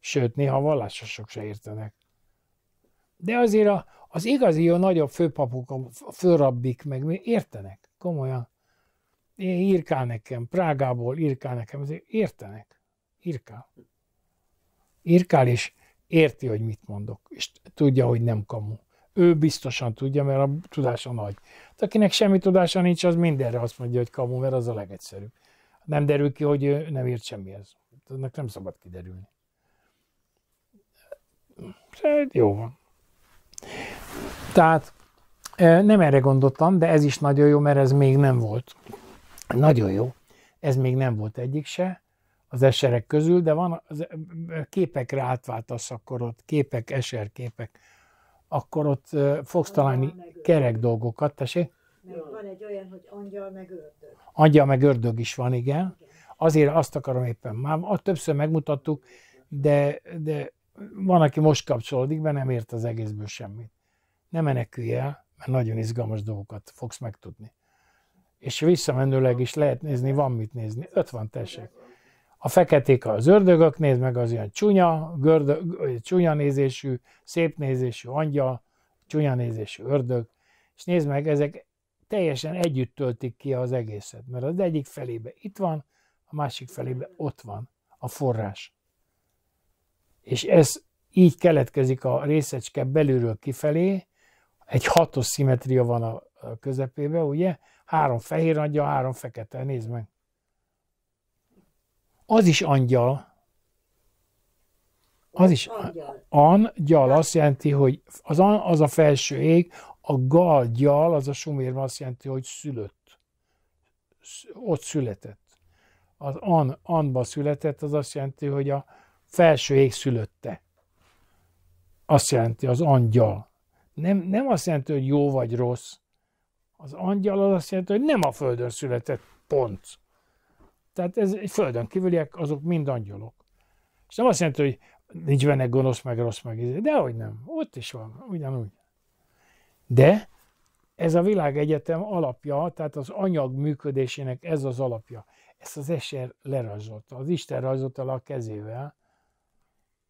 Sőt, néha vallásosok se értenek. De azért a, az igazi jó nagyobb főpapok, a főrabbik meg mi értenek, komolyan. Én írkál nekem, Prágából írkál nekem, ezért értenek. Írkál. Írkál is érti, hogy mit mondok, és tudja, hogy nem kamu. Ő biztosan tudja, mert a tudása nagy. Hát akinek semmi tudása nincs, az mindenre azt mondja, hogy kamu, mert az a legegyszerűbb. Nem derül ki, hogy ő nem ért semmihez. Hát ennek nem szabad kiderülni. De jó van. Tehát e, nem erre gondoltam, de ez is nagyon jó, mert ez még nem volt. Nagyon jó. Ez még nem volt egyik se az eserek közül, de van az, képekre átváltasz, akkor ott képek, képek, akkor ott fogsz találni kerek dolgokat, tessék? Meg van egy olyan, hogy angyal meg ördög. Angyal meg ördög is van, igen. Azért azt akarom éppen, már többször megmutattuk, de, de van, aki most kapcsolódik be, nem ért az egészből semmit. Ne menekülj el, mert nagyon izgalmas dolgokat fogsz megtudni. És visszamenőleg is lehet nézni, van mit nézni. öt van tessék a feketék az ördögök, néz, meg az ilyen csúnya, gördög, csúnya nézésű, szép nézésű angyal, csúnya nézésű ördög, és nézd meg, ezek teljesen együtt töltik ki az egészet, mert az egyik felébe itt van, a másik felébe ott van a forrás. És ez így keletkezik a részecske belülről kifelé, egy hatos szimetria van a közepébe, ugye? Három fehér angyal, három fekete, nézd meg. Az is angyal. Az is angyal. An, azt jelenti, hogy az, an az a felső ég, a gal gyal, az a sumérban azt jelenti, hogy szülött. Ott született. Az an, anba született, az azt jelenti, hogy a felső ég szülötte. Azt jelenti az angyal. Nem, nem azt jelenti, hogy jó vagy rossz. Az angyal az azt jelenti, hogy nem a földön született, pont. Tehát ez földön kívüliek, azok mind angyalok. És nem azt jelenti, hogy nincs benne gonosz, meg rossz, meg izé, de hogy nem. Ott is van, ugyanúgy. De ez a világegyetem alapja, tehát az anyag működésének ez az alapja. Ezt az eser lerajzolta, az Isten rajzolta le a kezével.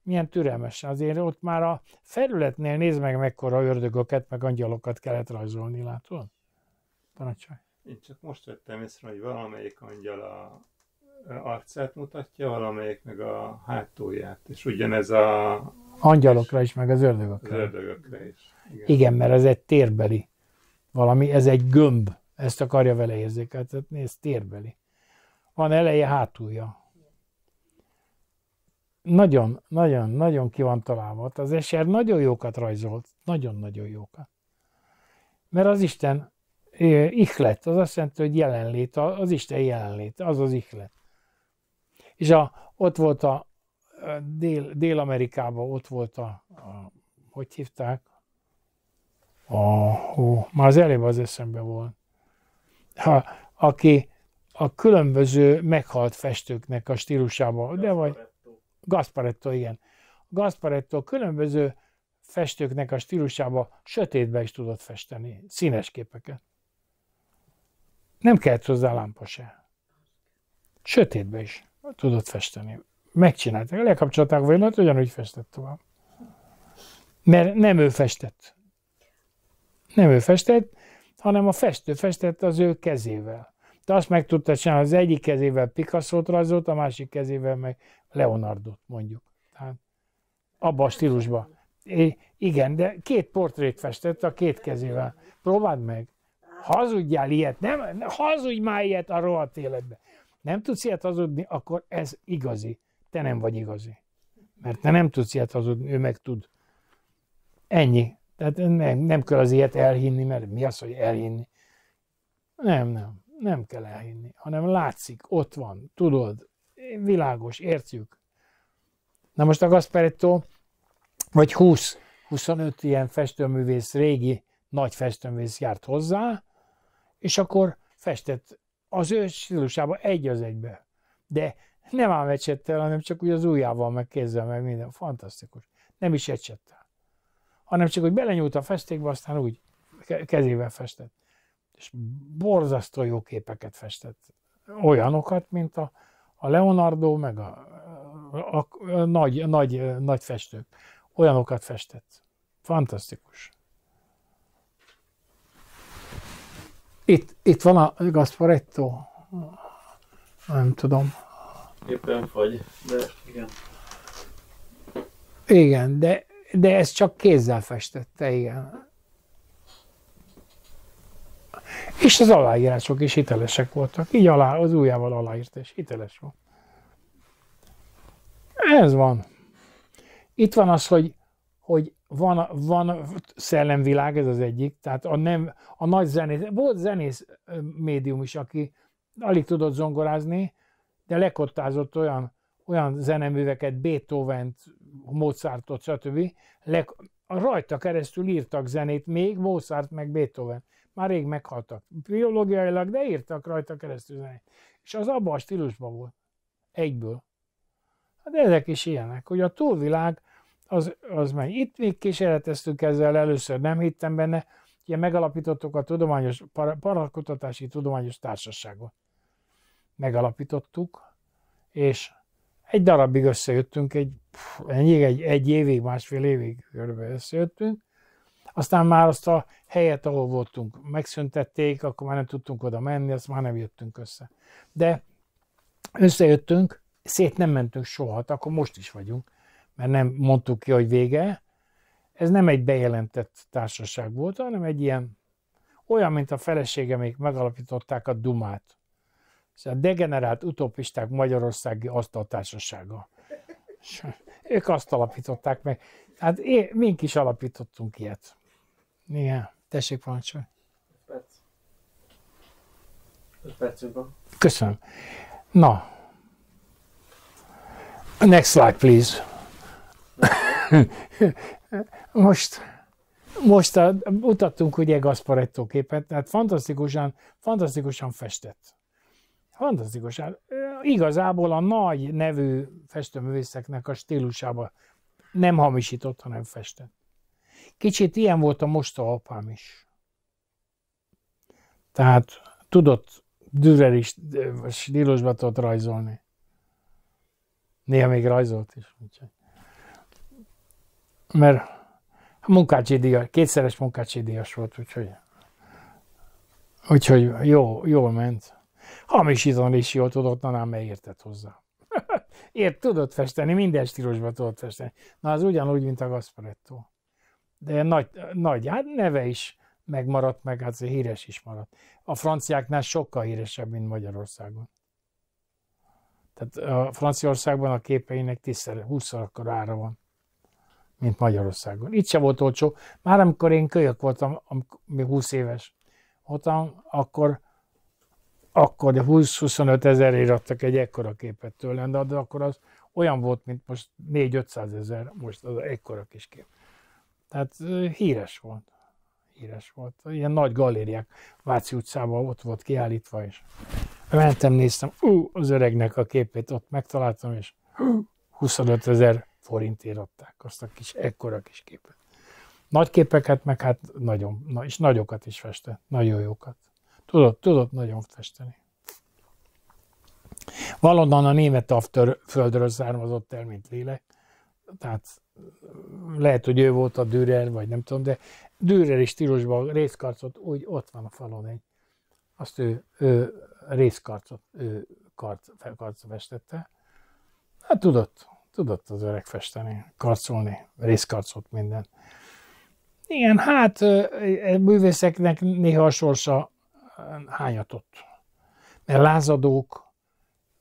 Milyen türelmesen. Azért ott már a felületnél nézd meg, mekkora ördögöket, meg angyalokat kellett rajzolni, látod? Parancsolj. Én csak most vettem észre, hogy valamelyik angyal a arcát mutatja, valamelyik meg a hátulját, és ugyanez a... Angyalokra is, meg az ördögökre. Az ördögökre is. Igen. Igen, mert ez egy térbeli valami, ez egy gömb, ezt akarja vele érzékeltetni, ez térbeli. Van eleje, hátulja. Nagyon, nagyon, nagyon ki van találva. Az eser nagyon jókat rajzolt, nagyon-nagyon jókat. Mert az Isten eh, ihlet, az azt jelenti, hogy jelenlét, az Isten jelenlét, az az ihlet. És a, ott volt a, Dél, Dél-Amerikában ott volt a, a, hogy hívták? A, ó, már az előbb az eszembe volt. Ha, aki a különböző meghalt festőknek a stílusában, de vagy Gasparetto, igen. Gasparetto különböző festőknek a stílusába sötétbe is tudott festeni, színes képeket. Nem kellett hozzá lámpa se. Sötétbe is tudott festeni. Megcsinálták, lekapcsolták a vagyonat, ugyanúgy festett tovább. Mert nem ő festett. Nem ő festett, hanem a festő festett az ő kezével. De azt meg tudta csinálni, az egyik kezével Picasso-t rajzolt, a másik kezével meg Leonardo-t mondjuk. Tehát abba a stílusban. É, igen, de két portrét festett a két kezével. Próbáld meg. Hazudjál ilyet, nem? Hazudj már ilyet a rohadt életben nem tudsz ilyet hazudni, akkor ez igazi. Te nem vagy igazi. Mert te nem tudsz ilyet hazudni, ő meg tud. Ennyi. Tehát nem, nem kell az ilyet elhinni, mert mi az, hogy elhinni? Nem, nem. Nem kell elhinni, hanem látszik, ott van, tudod, világos, értjük. Na most a Gasperetto, vagy 20, 25 ilyen festőművész, régi nagy festőművész járt hozzá, és akkor festett az ő stílusában egy az egybe. De nem ám ecsettel, hanem csak úgy az ujjával, meg kézzel, meg minden. Fantasztikus. Nem is ecsettel. Hanem csak, hogy belenyúlt a festékbe, aztán úgy kezével festett. És borzasztó jó képeket festett. Olyanokat, mint a, a Leonardo, meg a, a, a, a nagy, a nagy, nagy festők. Olyanokat festett. Fantasztikus. Itt, itt van a Gasparetto. Nem tudom. Éppen vagy, de igen. Igen, de, de ez csak kézzel festette, igen. És az aláírások is hitelesek voltak. Így alá, az ujjával aláírt, és hiteles volt. Ez van. Itt van az, hogy, hogy van, van szellemvilág, ez az egyik, tehát a, nem, a nagy zenész, volt zenész médium is, aki alig tudott zongorázni, de lekottázott olyan, olyan zeneműveket, beethoven Mozartot, stb. Le, rajta keresztül írtak zenét még, Mozart meg Beethoven. Már rég meghaltak. Biológiailag, de írtak rajta keresztül zenét. És az abban a stílusban volt. Egyből. De hát ezek is ilyenek, hogy a túlvilág az, az megy. Itt még kísérleteztük ezzel, először nem hittem benne, ugye megalapítottuk a tudományos, Parakutatási Tudományos Társaságot. Megalapítottuk, és egy darabig összejöttünk, egy, ennyi, egy, egy évig, másfél évig körülbelül összejöttünk, aztán már azt a helyet, ahol voltunk, megszüntették, akkor már nem tudtunk oda menni, azt már nem jöttünk össze. De összejöttünk, szét nem mentünk soha, hát akkor most is vagyunk mert nem mondtuk ki, hogy vége. Ez nem egy bejelentett társaság volt, hanem egy ilyen, olyan, mint a még megalapították a Dumát. Ez szóval a degenerált utopisták Magyarországi Asztaltársasága. És ők azt alapították meg. Hát én, mink is alapítottunk ilyet. Igen, tessék parancsolni. 5 percünk van. Köszönöm. Na, next slide please most, most a, mutattunk ugye Gasparetto képet, tehát fantasztikusan, fantasztikusan festett. Fantasztikusan. Igazából a nagy nevű festőművészeknek a stílusába nem hamisított, hanem festett. Kicsit ilyen volt a mosta apám is. Tehát tudott Dürer is stílusba tudott rajzolni. Néha még rajzolt is. Úgyhogy mert munkácsi díjas, kétszeres munkácsi díjas volt, úgyhogy, úgyhogy jó, jól ment. Hamisítani is jól tudott, na nem, mert értett hozzá. Ért, tudott festeni, minden stílusban tudott festeni. Na, az ugyanúgy, mint a Gasparetto. De nagy, nagy, hát neve is megmaradt, meg hát híres is maradt. A franciáknál sokkal híresebb, mint Magyarországon. Tehát a Franciaországban a képeinek 10-20 akkor ára van mint Magyarországon. Itt se volt olcsó. Már amikor én kölyök voltam, még 20 éves voltam, akkor akkor 20-25 ezer adtak egy ekkora képet tőlem, de, de akkor az olyan volt, mint most 4-500 ezer, most az ekkora kis kép. Tehát híres volt. Híres volt. Ilyen nagy galériák. Váci utcában ott volt kiállítva, és mentem, néztem, ú, az öregnek a képét ott megtaláltam, és 25 ezer forintért adták azt a kis, ekkora kis képet. Nagy képeket meg hát nagyon, na, és nagyokat is festett, nagyon jókat. Tudott, tudott nagyon festeni. Valóban a német after földről származott el, mint lélek, tehát lehet, hogy ő volt a Dürer, vagy nem tudom, de Dürer is stílusban részkarcot, úgy ott van a falon egy, azt ő, ő részkarcot, ő karc, karc festette. Hát tudott, Tudott az öreg festeni, karcolni, részkarcolt minden. Igen, hát e, e, művészeknek néha a sorsa hányatott. Mert lázadók,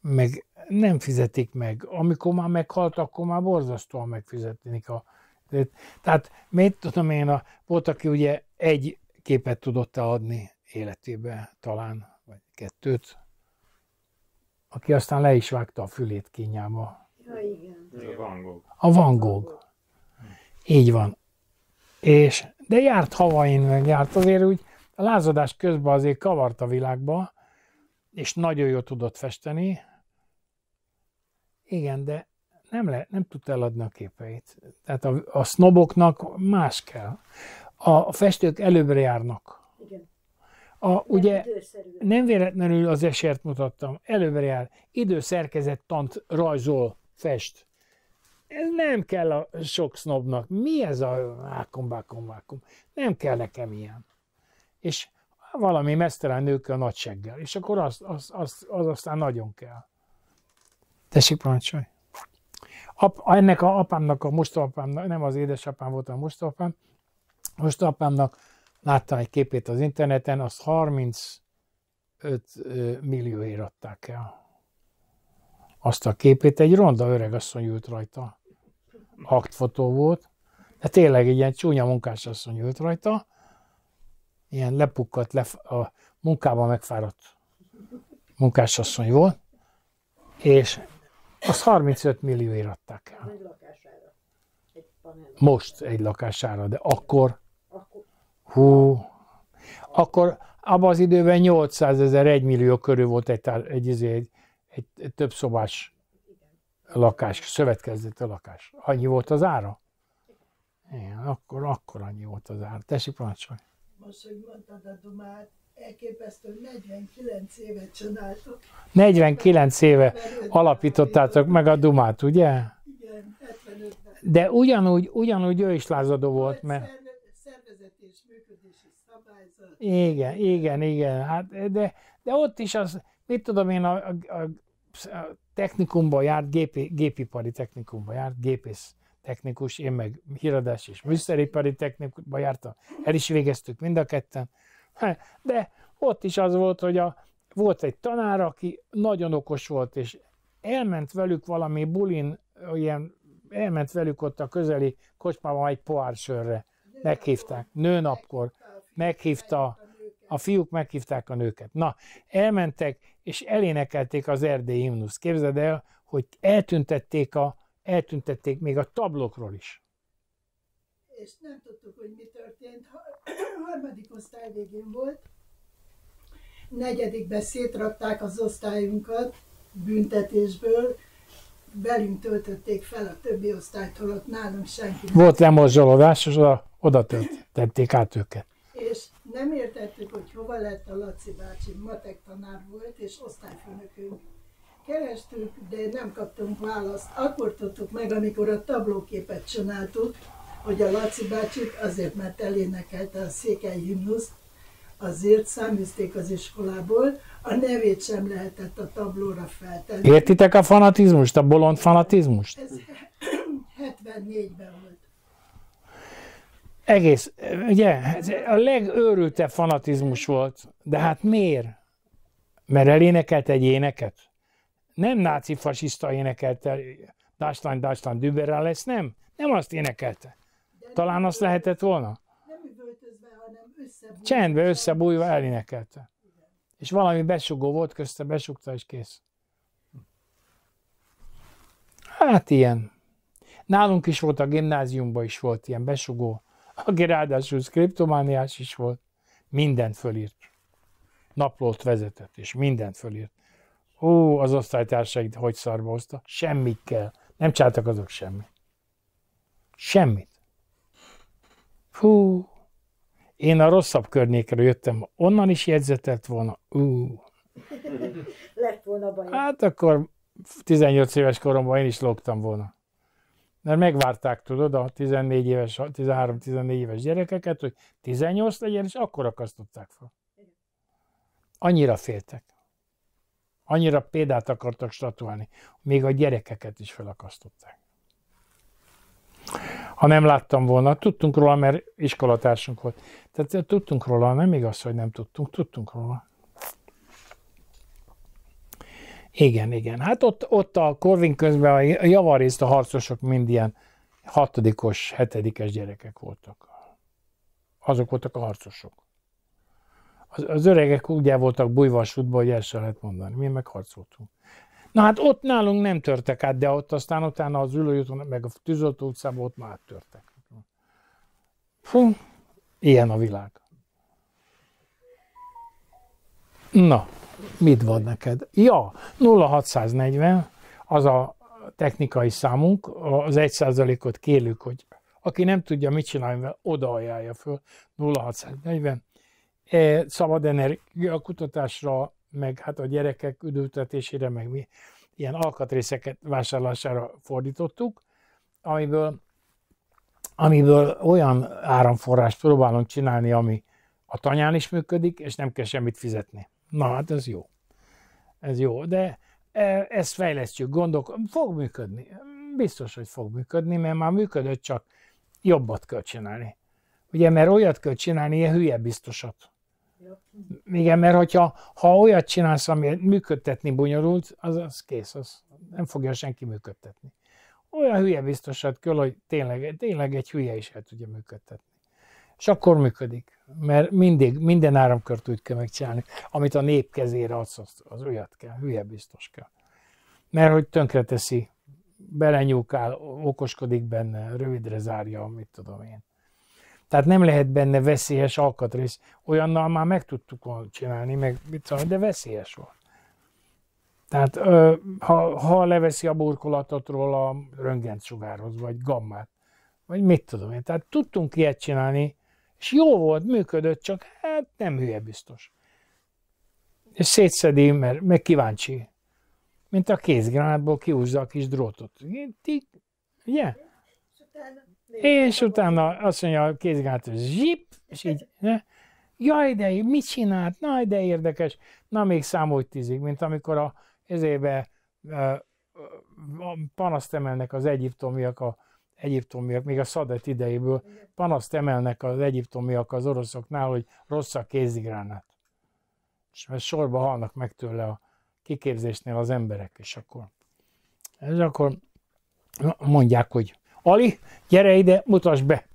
meg nem fizetik meg. Amikor már meghalt, akkor már borzasztóan megfizetnék a... Tehát mit tudom én, a, volt, aki ugye egy képet tudott adni életébe talán, vagy kettőt, aki aztán le is vágta a fülét kényába. Ja, igen. A Van Gogh. Így van. És, de járt Havain, meg járt azért úgy, a lázadás közben azért kavart a világba, és nagyon jól tudott festeni. Igen, de nem, le, nem tud eladni a képeit. Tehát a, a sznoboknak más kell. A, festők előbbre járnak. Igen. A, ugye nem véletlenül az esért mutattam, előbbre jár, időszerkezett tant rajzol, fest ez nem kell a sok sznobnak. Mi ez a ákom, bákom, bákom? Nem kell nekem ilyen. És valami mesztelen nőkkel nagy seggel, és akkor az, az, az, az aztán nagyon kell. Tessék, parancsolj! Ap, ennek a apámnak, a mostapámnak, nem az édesapám volt a mostapám, mostapámnak láttam egy képét az interneten, azt 35 millióért adták el. Azt a képét, egy ronda asszony ült rajta aktfotó volt, de tényleg egy ilyen csúnya munkásasszony ült rajta, ilyen lepukkadt, lef- a munkában megfáradt munkásasszony volt, és az 35 millióért adták el. Most egy lakására, de akkor, hú, akkor abban az időben 800 ezer, 1 millió körül volt egy, egy, egy, izé, egy, egy több szobás lakás, szövetkezeti lakás. Annyi volt az ára? Igen, akkor, akkor annyi volt az ára. Tessék, parancsolj! Most, hogy mondtad a Dumát, elképesztő, 49 éve csináltok. 49 éve alapítottátok meg a Dumát, ugye? Igen, 75 De ugyanúgy, ugyanúgy ő is lázadó volt, mert... és Igen, igen, igen. Hát, de, de ott is az, mit tudom én, a, a technikumba járt, gépi, gépipari technikumba járt, gépész technikus, én meg híradás és műszeripari technikumba jártam. El is végeztük mind a ketten. De ott is az volt, hogy a, volt egy tanár, aki nagyon okos volt, és elment velük valami bulin, ilyen, elment velük ott a közeli kocsmában egy poársörre. Meghívták, nőnapkor. Meghívta, a fiúk meghívták a nőket. Na, elmentek, és elénekelték az erdélyi himnusz. Képzeld el, hogy eltüntették, a, eltüntették még a tablokról is. És nem tudtuk, hogy mi történt. Harmadik osztály végén volt. Negyedikbe szétrakták az osztályunkat büntetésből, velünk töltötték fel a többi osztálytól, ott nálunk senki. Volt lemorzsolódás, és oda, oda tették át őket. És nem értettük, hogy hova lett a Laci bácsi, matek tanár volt, és osztályfőnökünk. Kerestük, de nem kaptunk választ. Akkor tudtuk meg, amikor a tablóképet csináltuk, hogy a Laci bácsit azért, mert elénekelte a székely himnuszt, azért száműzték az iskolából, a nevét sem lehetett a tablóra feltenni. Értitek a fanatizmust, a bolond fanatizmust? Ez 74-ben volt. Egész, ugye, a legőrültebb fanatizmus volt. De hát miért? Mert elénekelt egy éneket? Nem náci fasiszta énekelte, Dastan, Dastan, Düberrel lesz, nem? Nem azt énekelte. Talán azt lehetett volna? Nem összebújva. Csendbe, összebújva elénekelte. És valami besugó volt közte, besugta és kész. Hát ilyen. Nálunk is volt, a gimnáziumban is volt ilyen besugó aki ráadásul skriptomániás is volt, mindent fölírt. Naplót vezetett, és mindent fölírt. Ó, az osztálytársait hogy szarmozta? Semmit kell. Nem csáltak azok semmit. Semmit. Fú, én a rosszabb környékre jöttem, onnan is jegyzetelt volna. Ú. Lett volna baj. Hát akkor 18 éves koromban én is lógtam volna. Mert megvárták, tudod, a 14 éves, 13-14 éves gyerekeket, hogy 18 legyen, és akkor akasztották fel. Annyira féltek. Annyira példát akartak statuálni. Még a gyerekeket is felakasztották. Ha nem láttam volna, tudtunk róla, mert iskolatársunk volt. Tehát tudtunk róla, nem igaz, hogy nem tudtunk, tudtunk róla. Igen, igen. Hát ott, ott a Corvin közben a javarészt a harcosok mind ilyen hatodikos, hetedikes gyerekek voltak. Azok voltak a harcosok. Az, az öregek úgy el voltak bújva a sútba, hogy el sem lehet mondani. Mi meg harcoltunk. Na hát ott nálunk nem törtek át, de ott aztán utána az ülőjúton, meg a tűzoltó utcában ott már törtek. Fú, ilyen a világ. Na, mit van neked? Ja, 0640, az a technikai számunk, az 1%-ot kérjük, hogy aki nem tudja, mit csinálni, oda ajánlja föl 0640. E, szabad energiakutatásra, meg hát a gyerekek üdültetésére, meg mi ilyen alkatrészeket vásárlására fordítottuk, amiből, amiből olyan áramforrást próbálunk csinálni, ami a tanyán is működik, és nem kell semmit fizetni. Na hát ez jó. Ez jó, de e, ezt fejlesztjük, gondok, fog működni. Biztos, hogy fog működni, mert már működött, csak jobbat kell csinálni. Ugye, mert olyat kell csinálni, ilyen hülye biztosat. Igen, mert hogyha, ha olyat csinálsz, ami működtetni bonyolult, az, az kész, az nem fogja senki működtetni. Olyan hülye biztosat kell, hogy tényleg, tényleg egy hülye is el tudja működtetni. És akkor működik. Mert mindig, minden áramkört úgy kell megcsinálni. Amit a nép kezére adsz, az, az olyat kell, hülye biztos kell. Mert hogy tönkreteszi, belenyúkál, okoskodik benne, rövidre zárja, amit tudom én. Tehát nem lehet benne veszélyes alkatrész. Olyannal már meg tudtuk volna csinálni, meg mit tudom, de veszélyes volt. Tehát ha, ha leveszi a burkolatot róla a sugárhoz, vagy gammát, vagy mit tudom én. Tehát tudtunk ilyet csinálni, és jó volt, működött, csak hát nem hülye biztos. És szétszedi, mert meg kíváncsi. Mint a kézgránátból kihúzza a kis drótot. ugye? És utána azt mondja a kézgránát, hogy zsip, és így, ne? jaj, de mit csinált, na, de érdekes, na, még számolt tízig, mint amikor a ezébe panaszt emelnek az egyiptomiak a egyiptomiak, még a szadet idejéből panaszt emelnek az egyiptomiak az oroszoknál, hogy rossz a kézigránát. És mert sorba halnak meg tőle a kiképzésnél az emberek, és akkor, és akkor mondják, hogy Ali, gyere ide, mutasd be.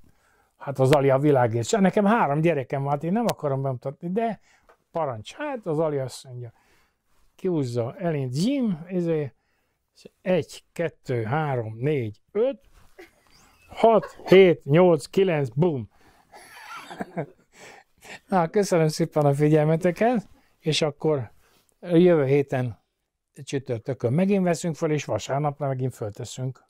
Hát az Ali a világért. És szóval nekem három gyerekem van, hát én nem akarom bemutatni, de parancs. Hát az Ali azt mondja, kiúzza elint Jim, ezért, egy, kettő, három, négy, öt, 6, 7, 8, 9, bum! Na, köszönöm szépen a figyelmeteket, és akkor jövő héten csütörtökön megint veszünk fel, és vasárnapra megint fölteszünk.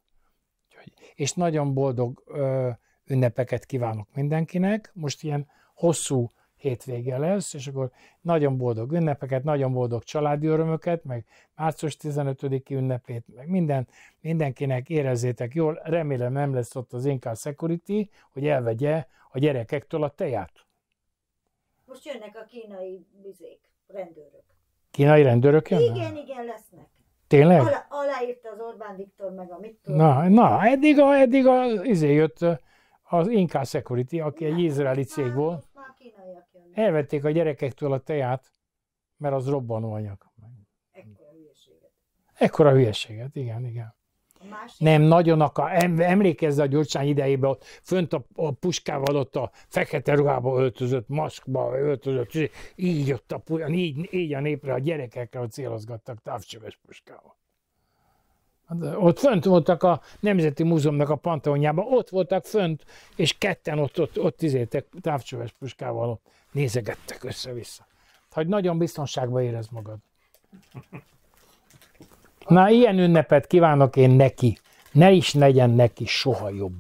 És nagyon boldog ö, ünnepeket kívánok mindenkinek. Most ilyen hosszú hétvége lesz, és akkor nagyon boldog ünnepeket, nagyon boldog családi örömöket, meg március 15-i ünnepét, meg minden, mindenkinek érezzétek jól, remélem nem lesz ott az Incal Security, hogy elvegye a gyerekektől a teját. Most jönnek a kínai bizék, rendőrök. Kínai rendőrök jönnek? Igen, igen, lesznek. Tényleg? Alá, aláírta az Orbán Viktor meg a mit tudom. Na, na eddig, a, eddig a, izé jött az Inca Security, aki egy izraeli cég volt kínaiak jönnek. Elvették a gyerekektől a teát, mert az robbanóanyag. Ekkora hülyeséget. Ekkora hülyeséget, igen, igen. Másik... Nem, nagyon akar. emlékezz a Gyurcsány idejében, ott fönt a, a puskával, ott a fekete ruhába öltözött, maszkba öltözött, így ott a, így, így a népre, a gyerekekre célozgattak távcsöves puskával. Hát, ott fönt voltak a Nemzeti Múzeumnak a pantalonjában, ott voltak fönt, és ketten ott, ott, ott izéltek távcsöves puskával ott nézegettek össze-vissza. Hogy nagyon biztonságban érez magad. Na, ilyen ünnepet kívánok én neki. Ne is legyen neki soha jobb.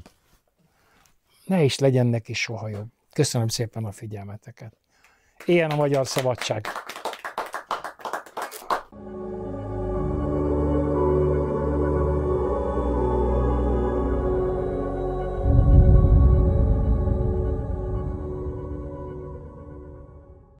Ne is legyen neki soha jobb. Köszönöm szépen a figyelmeteket. Ilyen a Magyar Szabadság.